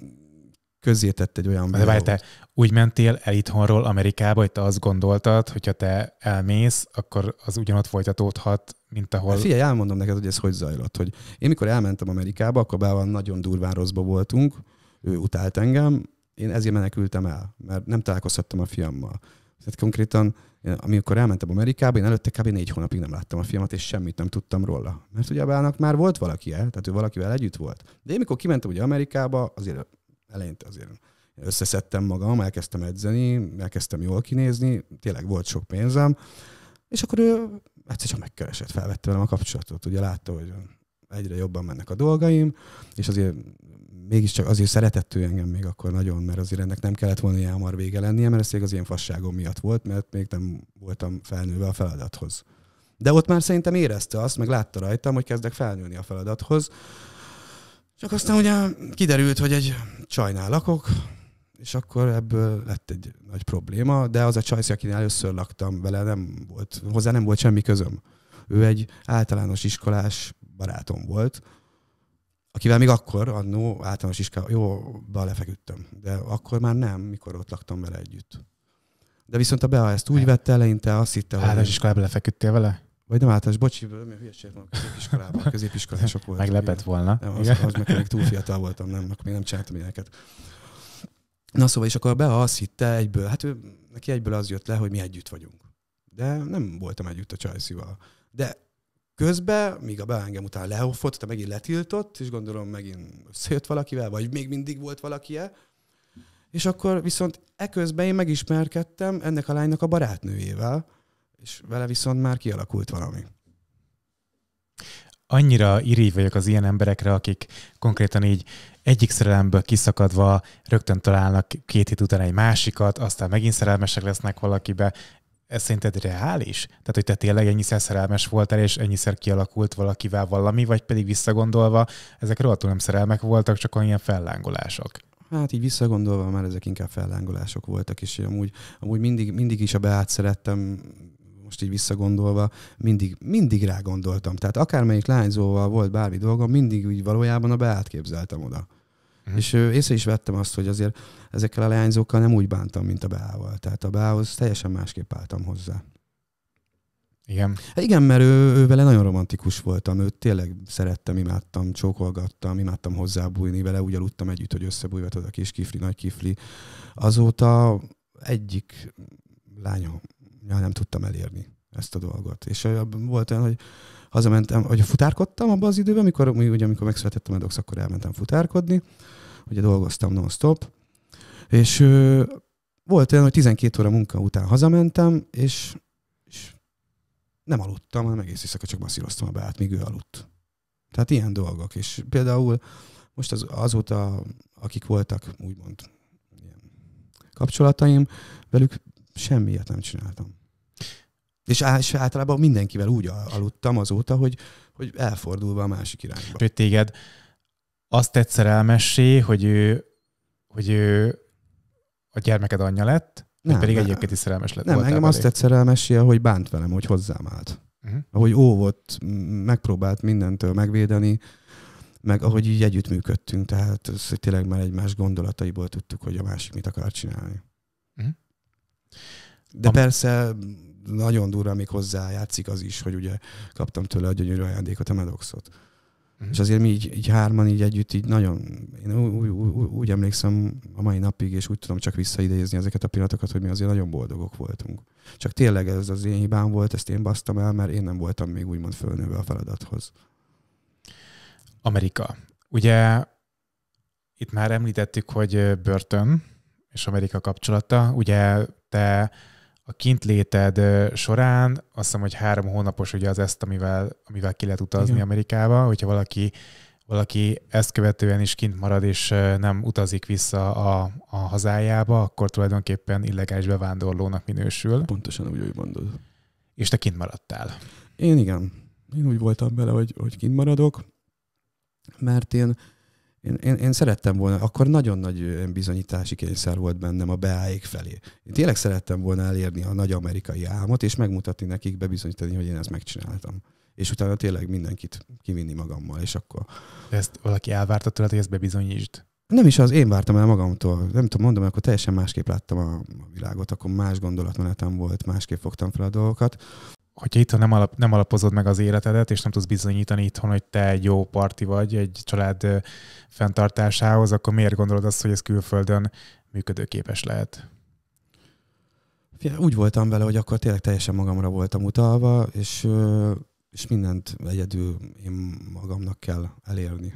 közé tett egy olyan... De várj, te úgy mentél el itthonról Amerikába, hogy te azt gondoltad, hogyha te elmész, akkor az ugyanott folytatódhat, mint ahol... Hát figyelj, elmondom neked, hogy ez hogy zajlott. Hogy én mikor elmentem Amerikába, akkor van nagyon durván rosszba voltunk, ő utált engem, én ezért menekültem el, mert nem találkozhattam a fiammal. Tehát konkrétan, amikor elmentem Amerikába, én előtte kb. négy hónapig nem láttam a filmet, és semmit nem tudtam róla. Mert ugye bának már volt valaki el, eh? tehát ő valakivel együtt volt. De én mikor kimentem ugye Amerikába, azért eleinte azért összeszedtem magam, elkezdtem edzeni, elkezdtem jól kinézni, tényleg volt sok pénzem, és akkor ő egyszer csak megkeresett, felvette velem a kapcsolatot. Ugye látta, hogy egyre jobban mennek a dolgaim, és azért mégiscsak azért szeretett ő engem még akkor nagyon, mert azért ennek nem kellett volna ilyen hamar vége lennie, mert ez az én fasságom miatt volt, mert még nem voltam felnőve a feladathoz. De ott már szerintem érezte azt, meg látta rajtam, hogy kezdek felnőni a feladathoz. Csak aztán ugye kiderült, hogy egy csajnál lakok, és akkor ebből lett egy nagy probléma, de az a csaj, akinél először laktam vele, nem volt, hozzá nem volt semmi közöm. Ő egy általános iskolás barátom volt, akivel még akkor, annó általános iskola jó, lefeküdtem. De akkor már nem, mikor ott laktam vele együtt. De viszont a Bea ezt úgy hát, vette eleinte, azt hitte, hogy... Általános iskolában lefeküdtél vele? Vagy nem általános, bocsi, mi hülyeséget mondok, középiskolában, középiskolások volt. Meglepett volna. Nem, az, az meg még túl fiatal voltam, nem, akkor még nem csináltam ilyeneket. Na szóval, és akkor Bea azt hitte egyből, hát ő, neki egyből az jött le, hogy mi együtt vagyunk. De nem voltam együtt a Csajszival. De Közben, míg a beengem után lehoffott, te megint letiltott, és gondolom megint összejött valakivel, vagy még mindig volt e, És akkor viszont eközben én megismerkedtem ennek a lánynak a barátnőjével, és vele viszont már kialakult valami. Annyira irígy vagyok az ilyen emberekre, akik konkrétan így egyik szerelemből kiszakadva rögtön találnak két hét után egy másikat, aztán megint szerelmesek lesznek valakibe, ez szerinted reális? Tehát, hogy te tényleg ennyiszer szerelmes voltál, és ennyiszer kialakult valakivel valami, vagy pedig visszagondolva, ezek rohadtul nem szerelmek voltak, csak olyan ilyen fellángolások? Hát így visszagondolva már ezek inkább fellángolások voltak, és amúgy, amúgy mindig, mindig is a Beát szerettem, most így visszagondolva, mindig, mindig rá gondoltam. Tehát akármelyik lányzóval volt bármi dolgom, mindig úgy valójában a Beát képzeltem oda. Mm. És észre is vettem azt, hogy azért ezekkel a leányzókkal nem úgy bántam, mint a Beával. Tehát a Beához teljesen másképp álltam hozzá. Igen. Hát igen, mert ő, ő vele nagyon romantikus voltam, őt tényleg szerettem, imádtam, csókolgattam, imádtam hozzábújni vele, úgy aludtam együtt, hogy összebújva az a kis kifli, nagy kifli. Azóta egyik lányom ja, nem tudtam elérni ezt a dolgot. És volt olyan, hogy hazamentem, hogy futárkodtam abban az időben, amikor, ugye, amikor megszületettem a dox, akkor elmentem futárkodni, ugye dolgoztam non-stop, és ö, volt olyan, hogy 12 óra munka után hazamentem, és, és nem aludtam, hanem egész éjszaka csak masszíroztam a beát, míg ő aludt. Tehát ilyen dolgok. És például most az, azóta, akik voltak, úgymond kapcsolataim, velük semmiért nem csináltam. És, á, és általában mindenkivel úgy aludtam azóta, hogy, hogy elfordulva a másik irányba. Hogy téged azt egyszer elmessé, hogy ő, hogy ő a gyermeked anyja lett, nem, pedig nem. egyébként is szerelmes lett. Nem, engem elég. azt egyszer szerelmessé, hogy bánt velem, hogy hozzám állt. Uh-huh. Ahogy óvott, megpróbált mindentől megvédeni, meg ahogy így együttműködtünk, tehát ez, tényleg már egymás gondolataiból tudtuk, hogy a másik mit akar csinálni. Uh-huh. De Am- persze nagyon durva még hozzájátszik az is, hogy ugye kaptam tőle a gyönyörű ajándékot, a medoxot Uh-huh. És azért mi így, így hárman így együtt így nagyon, én úgy, úgy, úgy emlékszem a mai napig, és úgy tudom csak visszaidézni ezeket a pillanatokat, hogy mi azért nagyon boldogok voltunk. Csak tényleg ez az én hibám volt, ezt én basztam el, mert én nem voltam még úgymond fölnőve a feladathoz. Amerika. Ugye itt már említettük, hogy börtön és Amerika kapcsolata. Ugye te a kintléted során, azt hiszem, hogy három hónapos ugye az ezt, amivel, amivel ki lehet utazni Igen. Amerikába, hogyha valaki valaki ezt követően is kint marad, és nem utazik vissza a, a hazájába, akkor tulajdonképpen illegális bevándorlónak minősül. Pontosan úgy, hogy mondod. És te kint maradtál. Én igen. Én úgy voltam bele, hogy, hogy kint maradok, mert én én, én, én szerettem volna, akkor nagyon nagy bizonyítási kényszer volt bennem a beáig felé. Én tényleg szerettem volna elérni a nagy amerikai álmot, és megmutatni nekik, bebizonyítani, hogy én ezt megcsináltam. És utána tényleg mindenkit kivinni magammal, és akkor... De ezt valaki elvárta tőled, hogy ezt bebizonyítsd? Nem is az, én vártam el magamtól. Nem tudom, mondom, akkor teljesen másképp láttam a világot, akkor más gondolatmenetem volt, másképp fogtam fel a dolgokat hogyha itthon nem, alap, nem alapozod meg az életedet, és nem tudsz bizonyítani itthon, hogy te egy jó parti vagy egy család fenntartásához, akkor miért gondolod azt, hogy ez külföldön működőképes lehet? Úgy voltam vele, hogy akkor tényleg teljesen magamra voltam utalva, és, és mindent egyedül én magamnak kell elérni.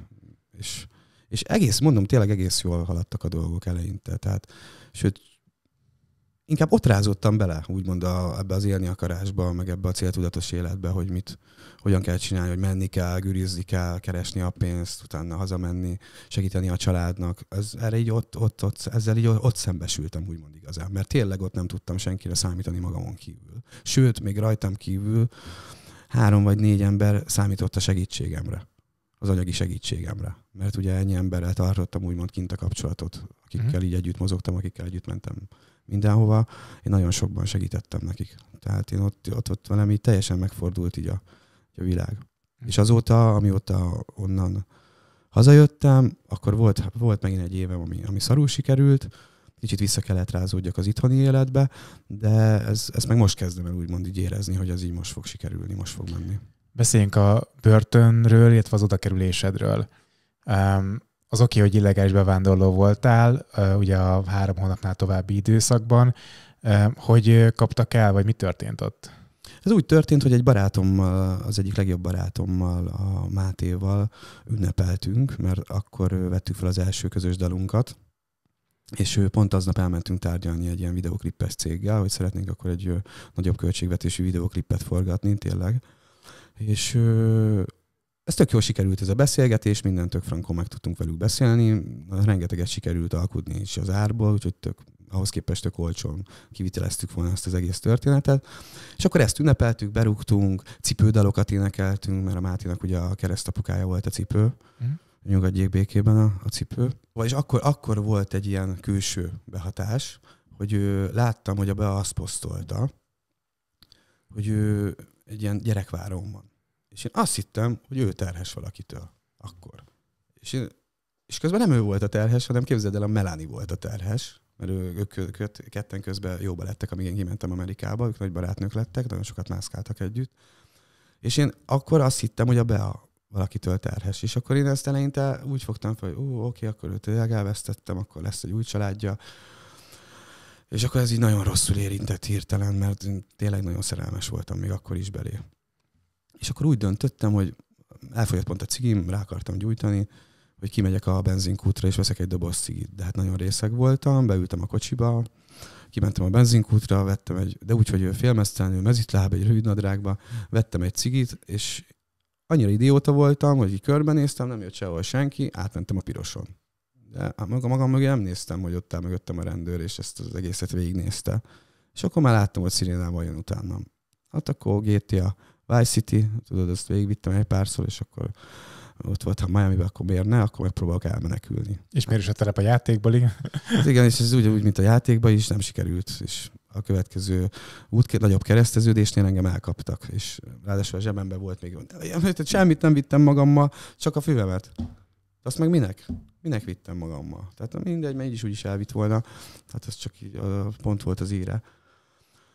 És, és egész, mondom, tényleg egész jól haladtak a dolgok eleinte. Tehát, sőt, inkább ott rázódtam bele, úgymond a, ebbe az élni akarásba, meg ebbe a céltudatos életbe, hogy mit, hogyan kell csinálni, hogy menni kell, gürizni kell, keresni a pénzt, utána hazamenni, segíteni a családnak. Ez, erre így ott, ott, ott, ezzel így ott szembesültem, úgymond igazán, mert tényleg ott nem tudtam senkire számítani magamon kívül. Sőt, még rajtam kívül három vagy négy ember számított a segítségemre az anyagi segítségemre. Mert ugye ennyi emberrel tartottam úgymond kint a kapcsolatot, akikkel uh-huh. így együtt mozogtam, akikkel együtt mentem mindenhova. Én nagyon sokban segítettem nekik. Tehát én ott, ott, ott velem így teljesen megfordult így a, így a világ. Mm. És azóta, amióta onnan hazajöttem, akkor volt, volt megint egy évem, ami, ami szarul sikerült, kicsit vissza kellett rázódjak az itthoni életbe, de ez, ezt meg most kezdem el úgymond így érezni, hogy az így most fog sikerülni, most fog menni. Beszéljünk a börtönről, illetve az odakerülésedről. Um, az oké, okay, hogy illegális bevándorló voltál, ugye a három hónapnál további időszakban, hogy kaptak el, vagy mi történt ott? Ez úgy történt, hogy egy barátommal, az egyik legjobb barátommal, a Mátéval ünnepeltünk, mert akkor vettük fel az első közös dalunkat, és pont aznap elmentünk tárgyalni egy ilyen videoklippes céggel, hogy szeretnénk akkor egy nagyobb költségvetésű videoklipet forgatni, tényleg. És ez tök jól sikerült ez a beszélgetés, minden tök frankó meg tudtunk velük beszélni, rengeteget sikerült alkudni is az árból, úgyhogy tök, ahhoz képest tök olcsón kiviteleztük volna ezt az egész történetet. És akkor ezt ünnepeltük, berúgtunk, cipődalokat énekeltünk, mert a Mátinak ugye a keresztapukája volt a cipő, mm. nyugodjék békében a, a cipő. Vagyis akkor, akkor volt egy ilyen külső behatás, hogy ő, láttam, hogy a Bea azt posztolta, hogy ő egy ilyen gyerekváron van és én azt hittem, hogy ő terhes valakitől akkor. És, én, és közben nem ő volt a terhes, hanem képzeld el, a Melani volt a terhes, mert ő, ők, ők, ők ketten közben jóba lettek, amíg én kimentem Amerikába, ők nagy barátnők lettek, nagyon sokat mászkáltak együtt. És én akkor azt hittem, hogy a Bea valakitől terhes. És akkor én ezt eleinte úgy fogtam fel, hogy ó, oké, akkor őt elvesztettem, akkor lesz egy új családja. És akkor ez így nagyon rosszul érintett hirtelen, mert tényleg nagyon szerelmes voltam még akkor is belé. És akkor úgy döntöttem, hogy elfogyott pont a cigim, rá akartam gyújtani, hogy kimegyek a benzinkútra, és veszek egy doboz cigit. De hát nagyon részeg voltam, beültem a kocsiba, kimentem a benzinkútra, vettem egy, de úgy, hogy félmeztelenül, mezitláb, egy rövidnadrágba, vettem egy cigit, és annyira idióta voltam, hogy így körbenéztem, nem jött sehol senki, átmentem a piroson. De maga magam mögé nem néztem, hogy ott áll mögöttem a rendőr, és ezt az egészet végignézte. És akkor már láttam, hogy szirénában jön utánam. Hát akkor GTA Vice City, tudod, ezt végigvittem egy párszor, és akkor ott volt, ha miami akkor miért ne, akkor megpróbálok elmenekülni. És miért is a terep a játékból, igen? Hát igen, és ez úgy, úgy, mint a játékban is nem sikerült, és a következő út, nagyobb kereszteződésnél engem elkaptak, és ráadásul a zsebemben volt még, tehát semmit nem vittem magammal, csak a füvemet. Azt meg minek? Minek vittem magammal? Tehát mindegy, mert így is úgy is elvitt volna. hát az csak így, pont volt az íre.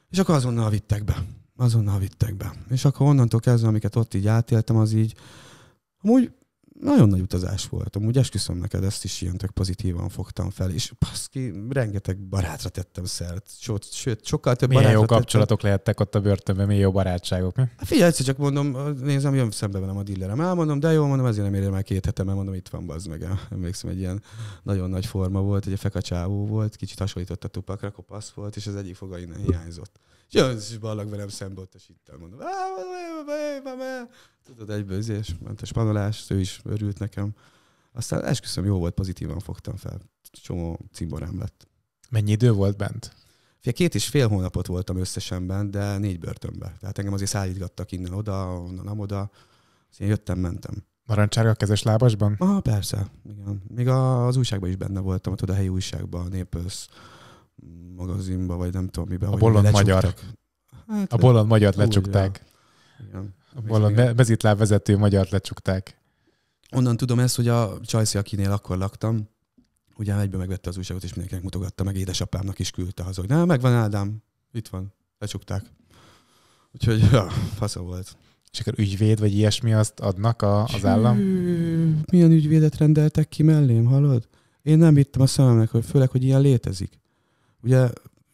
És akkor azonnal vittek be azonnal vittek be. És akkor onnantól kezdve, amiket ott így átéltem, az így amúgy nagyon nagy utazás volt. Amúgy esküszöm neked, ezt is ilyen tök pozitívan fogtam fel, és paszki, rengeteg barátra tettem szert. Sőt, sőt sokkal több Milyen barátra jó kapcsolatok tettem. lehettek ott a börtönben, milyen jó barátságok. Mi? Hát figyelj, egyszer csak mondom, nézem, jön szembe velem a dillerem, elmondom, de jó, mondom, ezért nem érjem el két hetem, mert mondom, itt van, bazd meg. Emlékszem, egy ilyen nagyon nagy forma volt, egy fekacsávó volt, kicsit hasonlított a tupakra, kopasz volt, és az egyik foga innen hiányzott ez és ballag velem szembe ott a sittel, mondom, tudod, egyből izé, és ment a spanolás, ő is örült nekem. Aztán esküszöm, jó volt, pozitívan fogtam fel. Csomó cimborám lett. Mennyi idő volt bent? Fia, két és fél hónapot voltam összesen bent, de négy börtönbe. Tehát engem azért szállítgattak innen oda, onnan Szóval Én jöttem, mentem. Narancsárga kezes lábasban? Ah, persze, igen. Még az újságban is benne voltam, ott a helyi újságban, a Népősz magazinba, vagy nem tudom miben. A bolond magyar. Hát, a bolond magyar lecsukták. A bolond mezitláb vezető magyar lecsukták. Onnan tudom ezt, hogy a Csajszi, akinél akkor laktam, ugye egybe megvette az újságot, és mindenkinek mutogatta, meg édesapámnak is küldte haza, hogy na, megvan Ádám, itt van, lecsukták. Úgyhogy ja, fasza volt. És akkor ügyvéd, vagy ilyesmi azt adnak a, az állam? Milyen ügyvédet rendeltek ki mellém, hallod? Én nem hittem a szememnek, hogy főleg, hogy ilyen létezik ugye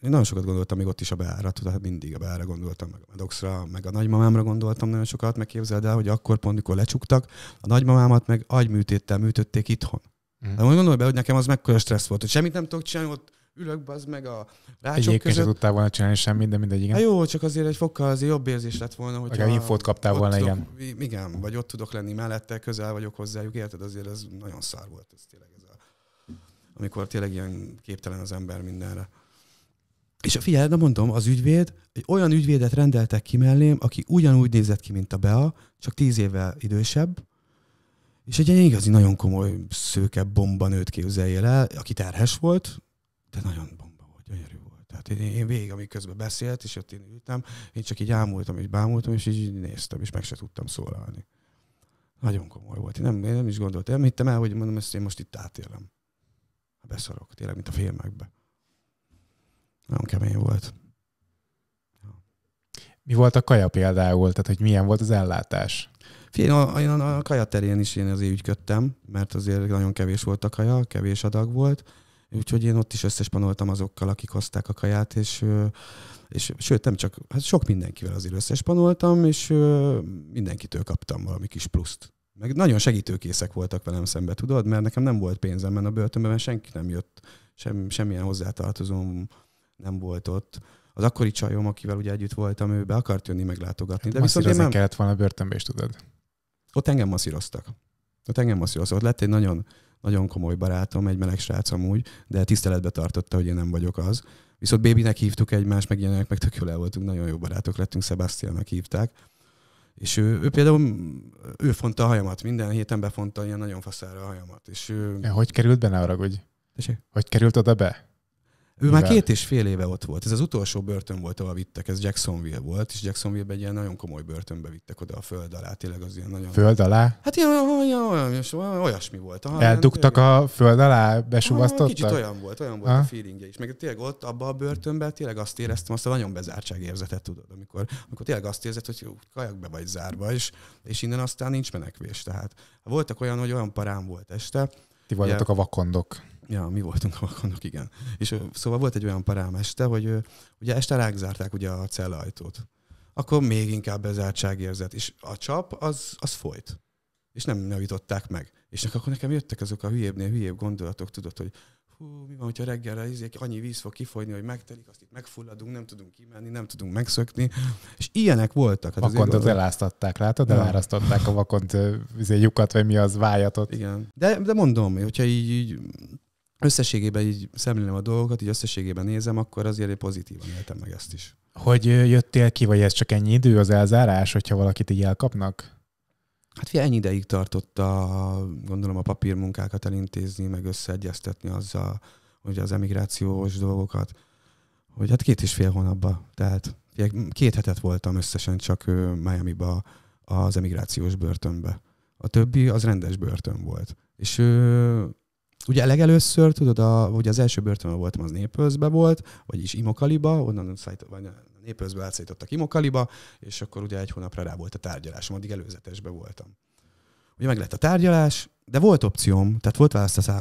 én nagyon sokat gondoltam még ott is a beára, tehát mindig a beára gondoltam, meg a Medoxra, meg a nagymamámra gondoltam nagyon sokat, meg képzeld el, hogy akkor pont, mikor lecsuktak, a nagymamámat meg agyműtéttel műtötték itthon. Mm. De hát most gondolj be, hogy nekem az mekkora stressz volt, hogy semmit nem tudok csinálni, ott ülök, az meg a rácsok Egyébként között. Egyébként tudtál volna csinálni semmit, de mindegy, igen. Hát jó, csak azért egy fokkal azért jobb érzés lett volna, hogy Akár infót kaptál volna, tudok, igen. Igen, vagy ott tudok lenni mellette, közel vagyok hozzájuk, érted? Azért ez nagyon szár volt, ez tényleg amikor tényleg ilyen képtelen az ember mindenre. És figyelj, de mondom, az ügyvéd, egy olyan ügyvédet rendeltek ki mellém, aki ugyanúgy nézett ki, mint a Bea, csak tíz évvel idősebb, és egy ilyen igazi, nagyon komoly szőke bomba nőtt képzeljél el, aki terhes volt, de nagyon bomba volt, gyönyörű volt. Tehát én, én végig, amíg közben beszélt, és ott én ültem, én csak így ámultam, és bámultam, és így néztem, és meg se tudtam szólalni. Nagyon komoly volt. Én nem, én nem is gondoltam, én hittem el, hogy mondom, ezt én most itt átélem. Beszarok, tényleg, mint a filmekbe. Nagyon kemény volt. Mi volt a kaja például? Tehát, hogy milyen volt az ellátás? Én a, a, a kaja terén is én azért ügyködtem, mert azért nagyon kevés volt a kaja, kevés adag volt, úgyhogy én ott is összespanoltam azokkal, akik hozták a kaját, és, és sőt, nem csak, hát sok mindenkivel azért összespanoltam, és mindenkitől kaptam valami kis pluszt. Meg nagyon segítőkészek voltak velem szembe, tudod? Mert nekem nem volt pénzem mert a börtönben mert senki nem jött, sem, semmilyen hozzátartozom nem volt ott. Az akkori csajom, akivel ugye együtt voltam, ő be akart jönni meglátogatni. De hát viszont én nem... kellett volna a börtönbe, is, tudod. Ott engem masszíroztak. Ott engem masszíroztak. Ott lett egy nagyon, nagyon komoly barátom, egy meleg srác amúgy, de tiszteletbe tartotta, hogy én nem vagyok az. Viszont Bébinek hívtuk egymást, meg ilyenek, meg tök jól el voltunk, nagyon jó barátok lettünk, Sebastiannak hívták és ő, ő például, ő fonta a hajamat, minden héten befonta ilyen nagyon faszára a hajamat. És ő... Hogy került be, ne haragudj? Hogy került oda be? Ő Mivel? már két és fél éve ott volt. Ez az utolsó börtön volt, ahol vittek. Ez Jacksonville volt, és Jacksonville egy ilyen nagyon komoly börtönbe vittek oda a föld alá. Tényleg az ilyen nagyon... Föld alá? Hát ilyen, olyan, olyan, olyan olyasmi volt. Aha, Eldugtak ilyen, a föld alá, besúvasztottak? Kicsit olyan volt, olyan volt ha? a feelingje is. Meg tényleg ott, abba a börtönben tényleg azt éreztem, azt a nagyon érzetet tudod, amikor, amikor tényleg azt érzed, hogy jó, be vagy zárva, és, és innen aztán nincs menekvés. Tehát voltak olyan, hogy olyan parám volt este, ti voltatok ja, a vakondok. Ja, mi voltunk a vakondok, igen. És szóval volt egy olyan parám este, hogy ugye este ránk zárták ugye a cellajtót. Akkor még inkább bezártságérzet. És a csap az, az folyt. És nem javították meg. És akkor nekem jöttek azok a hülyébbnél hülyébb gondolatok, tudod, hogy hú, mi van, hogyha reggelre ízik, annyi víz fog kifolyni, hogy megtelik, azt itt megfulladunk, nem tudunk kimenni, nem tudunk megszökni. És ilyenek voltak. Hát Vakontot az eláztatták, látod? Elárasztották a vakont izé, lyukat, vagy mi az vájatot. Igen. De, de mondom, hogyha így, így összességében így szemlélem a dolgokat, így összességében nézem, akkor azért pozitívan éltem meg ezt is. Hogy jöttél ki, vagy ez csak ennyi idő az elzárás, hogyha valakit így elkapnak? Hát fia, ennyi ideig tartott a, gondolom a papírmunkákat elintézni, meg összeegyeztetni azzal, hogy az emigrációs dolgokat, hogy hát két és fél hónapba, tehát fia, két hetet voltam összesen csak miami az emigrációs börtönbe. A többi az rendes börtön volt. És ugye legelőször, tudod, a, ugye az első börtönben voltam, az Népőzbe volt, vagyis Imokaliba, onnan szállított, vagy népőzből átszállítottak Imokaliba, és akkor ugye egy hónapra rá volt a tárgyalásom, addig előzetesbe voltam. Ugye meg lett a tárgyalás, de volt opcióm, tehát volt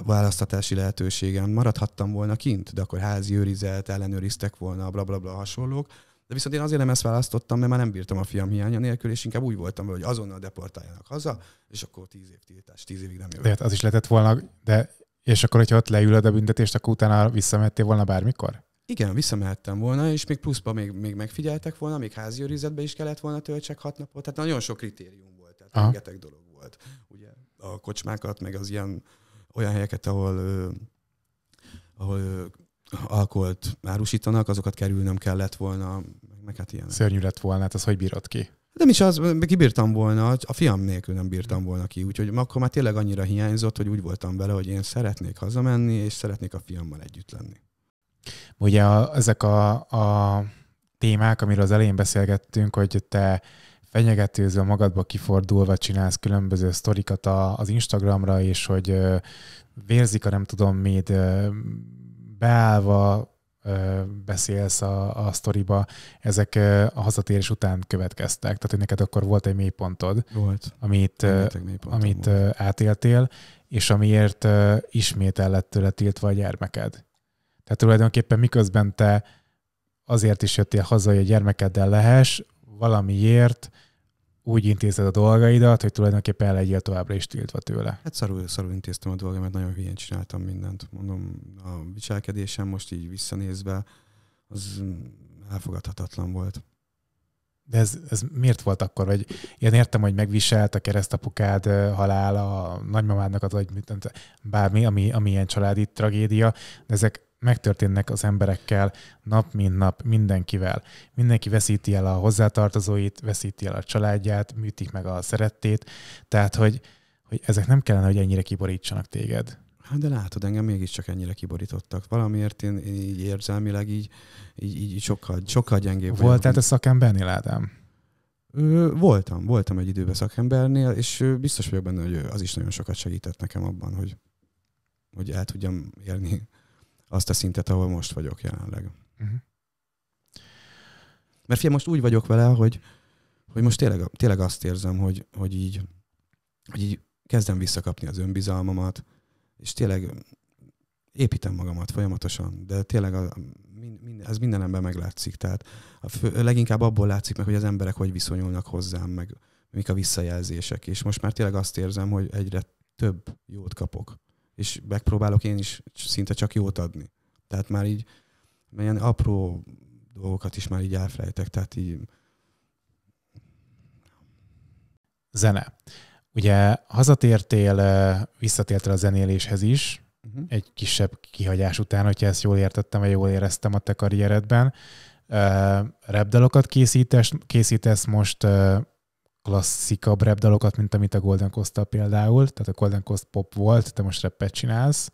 választatási lehetőségem, maradhattam volna kint, de akkor házi őrizet, ellenőriztek volna, blablabla bla, bla, hasonlók. De viszont én azért nem ezt választottam, mert már nem bírtam a fiam hiánya nélkül, és inkább úgy voltam hogy azonnal deportáljanak haza, és akkor tíz év tiltás, tíz évig nem jövök. De hát az is lehetett volna, de és akkor, hogyha ott leülöd a büntetést, akkor utána visszamettél volna bármikor? Igen, visszamehettem volna, és még pluszba még, még megfigyeltek volna, még házi őrizetbe is kellett volna töltsek hat napot, tehát nagyon sok kritérium volt, tehát rengeteg dolog volt. Ugye a kocsmákat, meg az ilyen olyan helyeket, ahol, ahol alkoholt árusítanak, azokat kerülnöm kellett volna, meg, meg hát ilyen. Szörnyű lett volna, hát az hogy bírod ki? De is az, kibírtam volna, a fiam nélkül nem bírtam volna ki, úgyhogy akkor már tényleg annyira hiányzott, hogy úgy voltam vele, hogy én szeretnék hazamenni, és szeretnék a fiammal együtt lenni. Ugye a, ezek a, a témák, amiről az elején beszélgettünk, hogy te fenyegetőző magadba kifordulva csinálsz különböző sztorikat a, az Instagramra, és hogy ö, vérzik a nem tudom mit, ö, beállva ö, beszélsz a, a sztoriba, ezek ö, a hazatérés után következtek. Tehát, hogy neked akkor volt egy mélypontod, volt. amit, amit volt. átéltél, és amiért ö, ismét el lett tőle tiltva a gyermeked. Tehát tulajdonképpen miközben te azért is jöttél haza, hogy a gyermekeddel lehess, valamiért úgy intézed a dolgaidat, hogy tulajdonképpen el legyél továbbra is tiltva tőle. Hát szarul, szarul intéztem a dolgaimat, nagyon hülyén csináltam mindent. Mondom, a viselkedésem most így visszanézve, az elfogadhatatlan volt. De ez, ez miért volt akkor? Vagy én értem, hogy megviselt a keresztapukád halála, a nagymamádnak az vagy bármi, ami, ami ilyen családi tragédia, de ezek megtörténnek az emberekkel nap mint nap, mindenkivel. Mindenki veszíti el a hozzátartozóit, veszíti el a családját, műtik meg a szerettét, tehát hogy, hogy ezek nem kellene, hogy ennyire kiborítsanak téged. Hát de látod, engem mégiscsak ennyire kiborítottak. Valamiért én, én így érzelmileg így, így, így sokkal, sokkal gyengébb Volt tehát a szakembernél, Ádám? Voltam, voltam egy időben szakembernél, és biztos vagyok benne, hogy az is nagyon sokat segített nekem abban, hogy, hogy el tudjam élni azt a szintet, ahol most vagyok jelenleg. Uh-huh. Mert fiam, most úgy vagyok vele, hogy, hogy most tényleg, tényleg azt érzem, hogy, hogy, így, hogy így kezdem visszakapni az önbizalmamat, és tényleg építem magamat folyamatosan, de tényleg a, minden, ez ember meglátszik. Tehát a fő, leginkább abból látszik meg, hogy az emberek hogy viszonyulnak hozzám, meg mik a visszajelzések. És most már tényleg azt érzem, hogy egyre több jót kapok és megpróbálok én is szinte csak jót adni. Tehát már így ilyen apró dolgokat is már így elfelejtek, tehát így... Zene. Ugye hazatértél, visszatértél a zenéléshez is, uh-huh. egy kisebb kihagyás után, hogyha ezt jól értettem, vagy jól éreztem a te karrieredben. Uh, repdalokat készítesz, készítesz most, uh, klasszikabb rap dalokat, mint amit a Golden coast például. Tehát a Golden Coast pop volt, te most rappet csinálsz.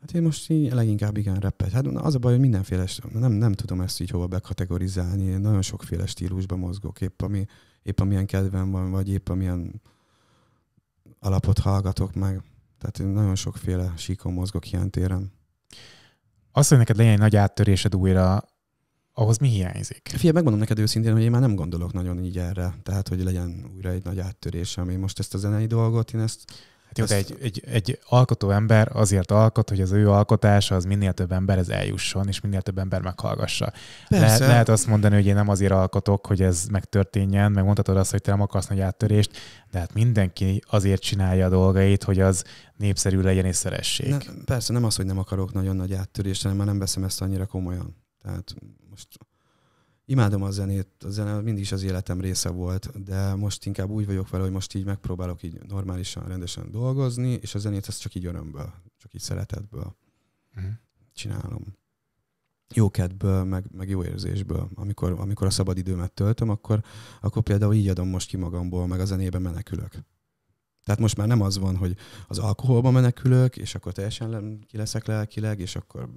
Hát én most így leginkább igen rappet. Hát az a baj, hogy mindenféle, nem, nem tudom ezt így hova bekategorizálni, én nagyon sokféle stílusban mozgok, épp, ami, épp amilyen kedvem van, vagy épp amilyen alapot hallgatok meg. Tehát én nagyon sokféle síkon mozgok ilyen téren. Azt, hogy neked legyen egy nagy áttörésed újra ahhoz mi hiányzik? Fia, megmondom neked őszintén, hogy én már nem gondolok nagyon így erre. Tehát, hogy legyen újra egy nagy áttörés, ami most ezt a zenei dolgot, én ezt... Hát jó, ezt... egy, egy, egy alkotó ember azért alkot, hogy az ő alkotása az minél több ez eljusson, és minél több ember meghallgassa. Persze. Le, lehet azt mondani, hogy én nem azért alkotok, hogy ez megtörténjen, meg mondhatod azt, hogy te nem akarsz nagy áttörést, de hát mindenki azért csinálja a dolgait, hogy az népszerű legyen és szeressék. Ne, persze, nem az, hogy nem akarok nagyon nagy áttörést, hanem már nem veszem ezt annyira komolyan. Tehát most imádom a zenét, a zene mindig is az életem része volt, de most inkább úgy vagyok vele, hogy most így megpróbálok így normálisan, rendesen dolgozni, és a zenét ezt csak így örömből, csak így szeretetből uh-huh. csinálom. Jó kedvből, meg, meg jó érzésből. Amikor, amikor a szabad időmet töltöm, akkor, akkor például így adom most ki magamból, meg a zenébe menekülök. Tehát most már nem az van, hogy az alkoholba menekülök, és akkor teljesen ki leszek lelkileg, és akkor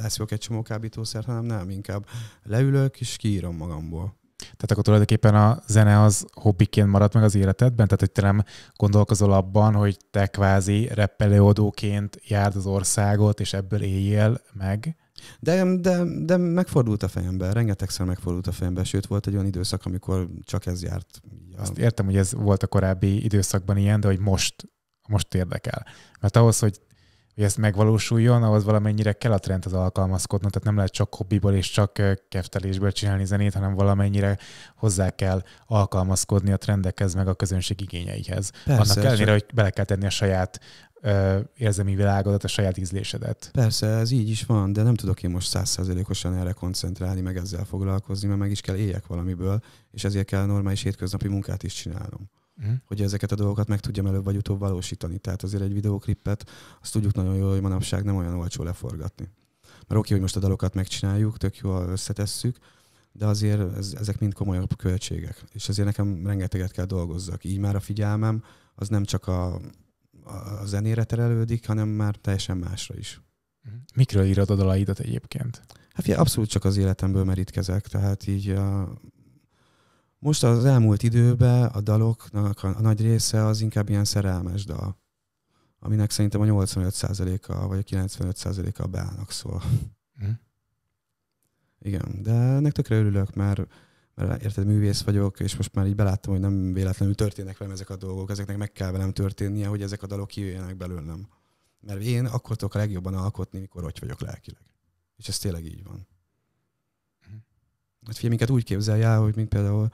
felszívok egy csomó kábítószert, hanem nem, inkább leülök és kiírom magamból. Tehát akkor tulajdonképpen a zene az hobbiként maradt meg az életedben? Tehát, hogy te nem gondolkozol abban, hogy te kvázi reppelőadóként járd az országot, és ebből éljél meg? De, de, de megfordult a fejemben, rengetegszer megfordult a fejemben, sőt volt egy olyan időszak, amikor csak ez járt. Azt értem, hogy ez volt a korábbi időszakban ilyen, de hogy most most érdekel. Mert ahhoz, hogy hogy ez megvalósuljon, ahhoz valamennyire kell a trendhez alkalmazkodnod, tehát nem lehet csak hobbiból és csak keftelésből csinálni zenét, hanem valamennyire hozzá kell alkalmazkodni a trendekhez, meg a közönség igényeihez. Persze, Annak ellenére, csak... hogy bele kell tenni a saját érzelmi világodat, a saját ízlésedet. Persze, ez így is van, de nem tudok én most százszerzelékosan erre koncentrálni, meg ezzel foglalkozni, mert meg is kell éljek valamiből, és ezért kell normális hétköznapi munkát is csinálnom. Mhm. hogy ezeket a dolgokat meg tudjam előbb vagy utóbb valósítani. Tehát azért egy videóklipet, azt tudjuk nagyon jól, hogy manapság nem olyan olcsó leforgatni. Mert oké, hogy most a dalokat megcsináljuk, tök jól összetesszük, de azért ez, ezek mind komolyabb költségek. És azért nekem rengeteget kell dolgozzak. Így már a figyelmem az nem csak a, a zenére terelődik, hanem már teljesen másra is. Mhm. Mikről írod a dalaidat egyébként? Hát ugye, abszolút csak az életemből merítkezek, tehát így a, most az elmúlt időben a daloknak a, a nagy része az inkább ilyen szerelmes dal, aminek szerintem a 85%-a vagy a 95%-a beállnak szól. Mm. Igen, de ennek tökre örülök, mert, mert érted, művész vagyok, és most már így beláttam, hogy nem véletlenül történnek velem ezek a dolgok, ezeknek meg kell velem történnie, hogy ezek a dalok kijöjjenek belőlem. Mert én akkor tudok a legjobban alkotni, mikor ott vagyok lelkileg. És ez tényleg így van. Hm. Hát figyelj, minket úgy képzelj el, hogy mint például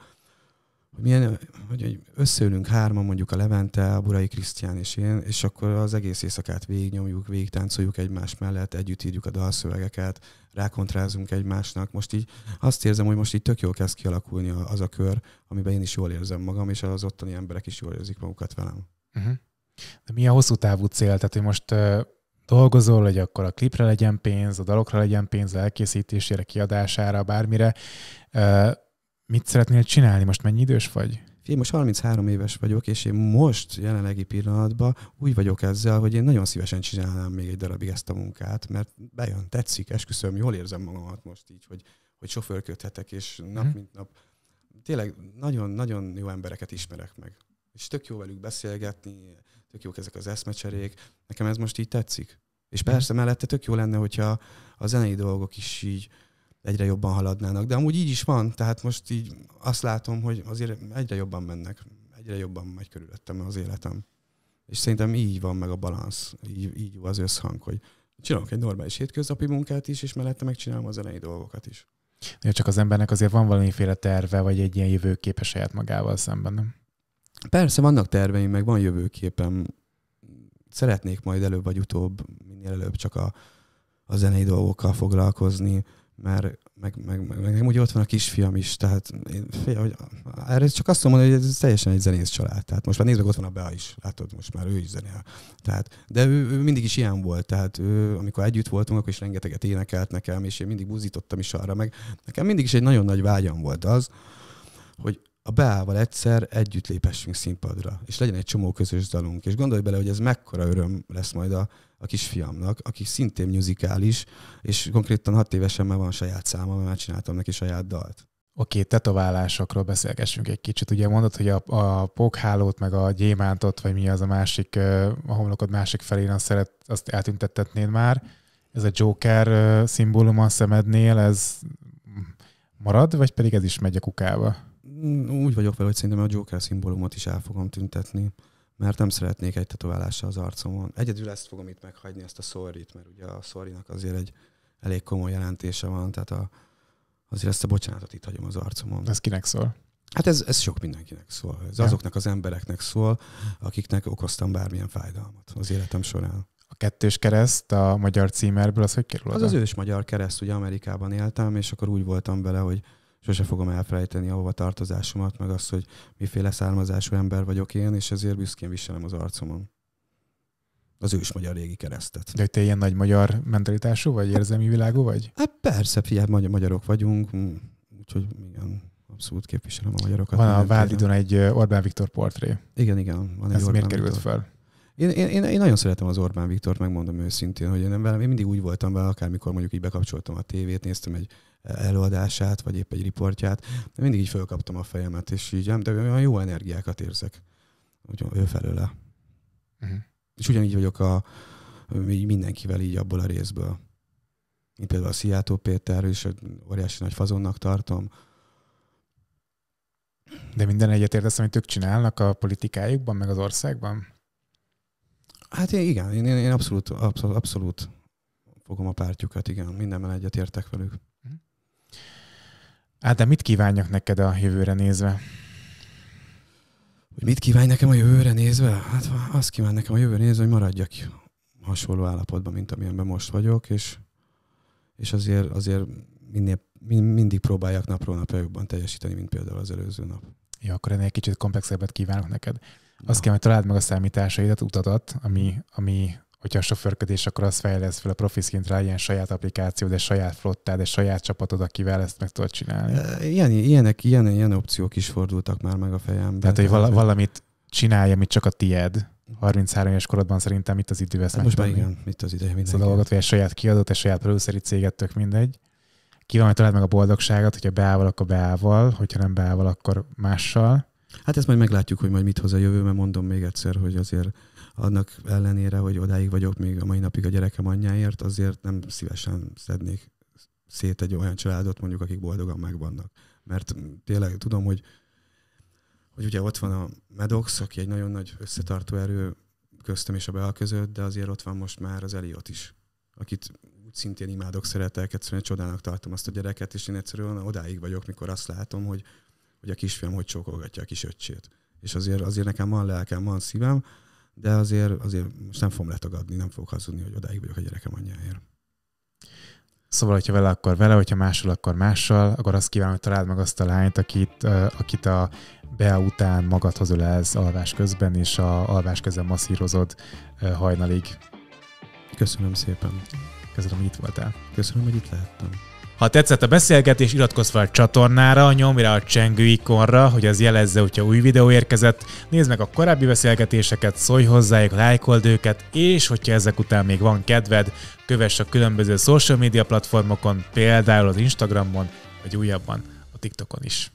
hogy, milyen, hogy, hogy összeülünk hárman, mondjuk a Levente, a Burai Krisztián és én, és akkor az egész éjszakát végignyomjuk, végigtáncoljuk egymás mellett, együtt írjuk a dalszövegeket, rákontrázunk egymásnak. Most így azt érzem, hogy most így tök jól kezd kialakulni az a kör, amiben én is jól érzem magam, és az ottani emberek is jól érzik magukat velem. Uh-huh. De mi a hosszú távú cél? Tehát, hogy most uh, dolgozol, hogy akkor a klipre legyen pénz, a dalokra legyen pénz, a elkészítésére, kiadására, bármire. Uh, Mit szeretnél csinálni? Most mennyi idős vagy? Én most 33 éves vagyok, és én most jelenlegi pillanatban úgy vagyok ezzel, hogy én nagyon szívesen csinálnám még egy darabig ezt a munkát, mert bejön, tetszik, esküszöm, jól érzem magamat most így, hogy, hogy sofőrködhetek, és nap mhm. mint nap. Tényleg nagyon-nagyon jó embereket ismerek meg. És tök jó velük beszélgetni, tök jók ezek az eszmecserék. Nekem ez most így tetszik. És mhm. persze mellette tök jó lenne, hogyha a zenei dolgok is így, egyre jobban haladnának. De amúgy így is van, tehát most így azt látom, hogy azért egyre jobban mennek, egyre jobban megy körülöttem az életem. És szerintem így van meg a balansz, így, így jó az összhang, hogy csinálok egy normális hétköznapi munkát is, és mellette megcsinálom az elejé dolgokat is. De csak az embernek azért van valamiféle terve, vagy egy ilyen jövőképe saját magával szemben, nem? Persze, vannak terveim, meg van jövőképem. Szeretnék majd előbb vagy utóbb, minél előbb csak a, a zenei dolgokkal foglalkozni mert meg, meg, meg, meg ugye ott van a kisfiam is, tehát én fél, hogy erre csak azt mondom, hogy ez teljesen egy zenész család. Tehát most már nézd meg, ott van a Bea is, látod, most már ő is zenél. Tehát, de ő, ő, mindig is ilyen volt, tehát ő, amikor együtt voltunk, akkor is rengeteget énekelt nekem, és én mindig buzítottam is arra, meg nekem mindig is egy nagyon nagy vágyam volt az, hogy a Beával egyszer együtt lépessünk színpadra, és legyen egy csomó közös dalunk. És gondolj bele, hogy ez mekkora öröm lesz majd a, a kisfiamnak, aki szintén muzikális, és konkrétan hat évesen már van saját száma, mert már csináltam neki saját dalt. Oké, okay, tetoválásokról beszélgessünk egy kicsit. Ugye mondod, hogy a, a pókhálót, meg a gyémántot, vagy mi az a másik, a homlokod másik felén azt, szeret, azt eltüntettetnéd már. Ez a Joker szimbólum a szemednél, ez marad, vagy pedig ez is megy a kukába? úgy vagyok vele, hogy szerintem a Joker szimbólumot is el fogom tüntetni, mert nem szeretnék egy tetoválással az arcomon. Egyedül ezt fogom itt meghagyni, ezt a szorít, mert ugye a szorinak azért egy elég komoly jelentése van, tehát a, azért ezt a bocsánatot itt hagyom az arcomon. Ez kinek szól? Hát ez, ez sok mindenkinek szól. Ez ja. azoknak az embereknek szól, akiknek okoztam bármilyen fájdalmat az életem során. A kettős kereszt a magyar címerből az hogy kerül oda? Az az ős magyar kereszt, ugye Amerikában éltem, és akkor úgy voltam vele, hogy sose fogom elfelejteni a hova tartozásomat, meg azt, hogy miféle származású ember vagyok én, és ezért büszkén viselem az arcomon. Az ős magyar régi keresztet. De te ilyen nagy magyar mentalitású vagy, hát- érzelmi világú vagy? Hát persze, figyelj, magyar, magyarok vagyunk, mm, úgyhogy igen, abszolút képviselem a magyarokat. Van a Vádidon egy Orbán Viktor portré. Igen, igen. Van Ez Orbán miért került Viktor. fel? Én, én, én nagyon szeretem az Orbán Viktort, megmondom őszintén, hogy én, nem velem, én mindig úgy voltam vele, akármikor mondjuk így bekapcsoltam a tévét, néztem egy előadását, vagy épp egy riportját. de Mindig így fölkaptam a fejemet, és így de olyan jó energiákat érzek. Úgyhogy ő felőle. Uh-huh. És ugyanígy vagyok a, így mindenkivel így abból a részből. Mint például a Sziátó Péter, és óriási nagy fazonnak tartom. De minden értesz, amit ők csinálnak a politikájukban, meg az országban? Hát én, igen, én, én abszolút, abszolút, abszolút fogom a pártjukat, igen, mindenben egyetértek velük. Hát de mit kívánjak neked a jövőre nézve? Hogy mit kívánj nekem a jövőre nézve? Hát azt kíván nekem a jövőre nézve, hogy maradjak hasonló állapotban, mint amilyenben most vagyok, és, és azért, azért minél, mindig próbáljak napról napra jobban teljesíteni, mint például az előző nap. Ja, akkor ennél egy kicsit komplexebbet kívánok neked. Azt ja. kell, hogy találd meg a számításaidat, utadat, ami, ami hogyha a sofőrködés, akkor azt fejlesz fel a profi rá ilyen saját applikáció, de saját flottád, de saját csapatod, akivel ezt meg tudod csinálni. Ilyen, ilyenek, ilyen, ilyen opciók is fordultak már meg a fejembe. Tehát, hogy vala, valamit csinálj, amit csak a tied. 33 éves korodban szerintem itt az idő ezt hát Most már igen, itt az idő. mindenki. Szóval dolgot, hogy egy saját kiadót, egy saját produceri céget, tök mindegy. Ki van, hogy meg a boldogságot, hogyha beával, akkor beával, hogyha nem beával, akkor mással. Hát ezt majd meglátjuk, hogy majd mit hoz a jövő, mert mondom még egyszer, hogy azért annak ellenére, hogy odáig vagyok még a mai napig a gyerekem anyjáért, azért nem szívesen szednék szét egy olyan családot, mondjuk, akik boldogan megvannak. Mert tényleg tudom, hogy, hogy ugye ott van a Medox, aki egy nagyon nagy összetartó erő köztem és a Bea között, de azért ott van most már az Eliot is, akit úgy szintén imádok, szeretek, egyszerűen csodának tartom azt a gyereket, és én egyszerűen odáig vagyok, mikor azt látom, hogy, hogy a kisfiam hogy csókolgatja a kisöccsét. És azért, azért nekem van lelkem, van szívem, de azért, azért most nem fogom letagadni, nem fogok hazudni, hogy odáig vagyok a gyerekem anyjáért. Szóval, hogyha vele, akkor vele, hogyha mással, akkor mással, akkor azt kívánom, hogy találd meg azt a lányt, akit, akit a Bea után magadhoz ölelsz alvás közben, és a alvás közben masszírozod hajnalig. Köszönöm szépen. Köszönöm, hogy itt voltál. Köszönöm, hogy itt lehettem. Ha tetszett a beszélgetés, iratkozz fel a csatornára, nyomj rá a csengő ikonra, hogy az jelezze, hogyha új videó érkezett, nézd meg a korábbi beszélgetéseket, szólj hozzájuk, lájkold őket, és hogyha ezek után még van kedved, kövess a különböző social media platformokon, például az Instagramon, vagy újabban a TikTokon is.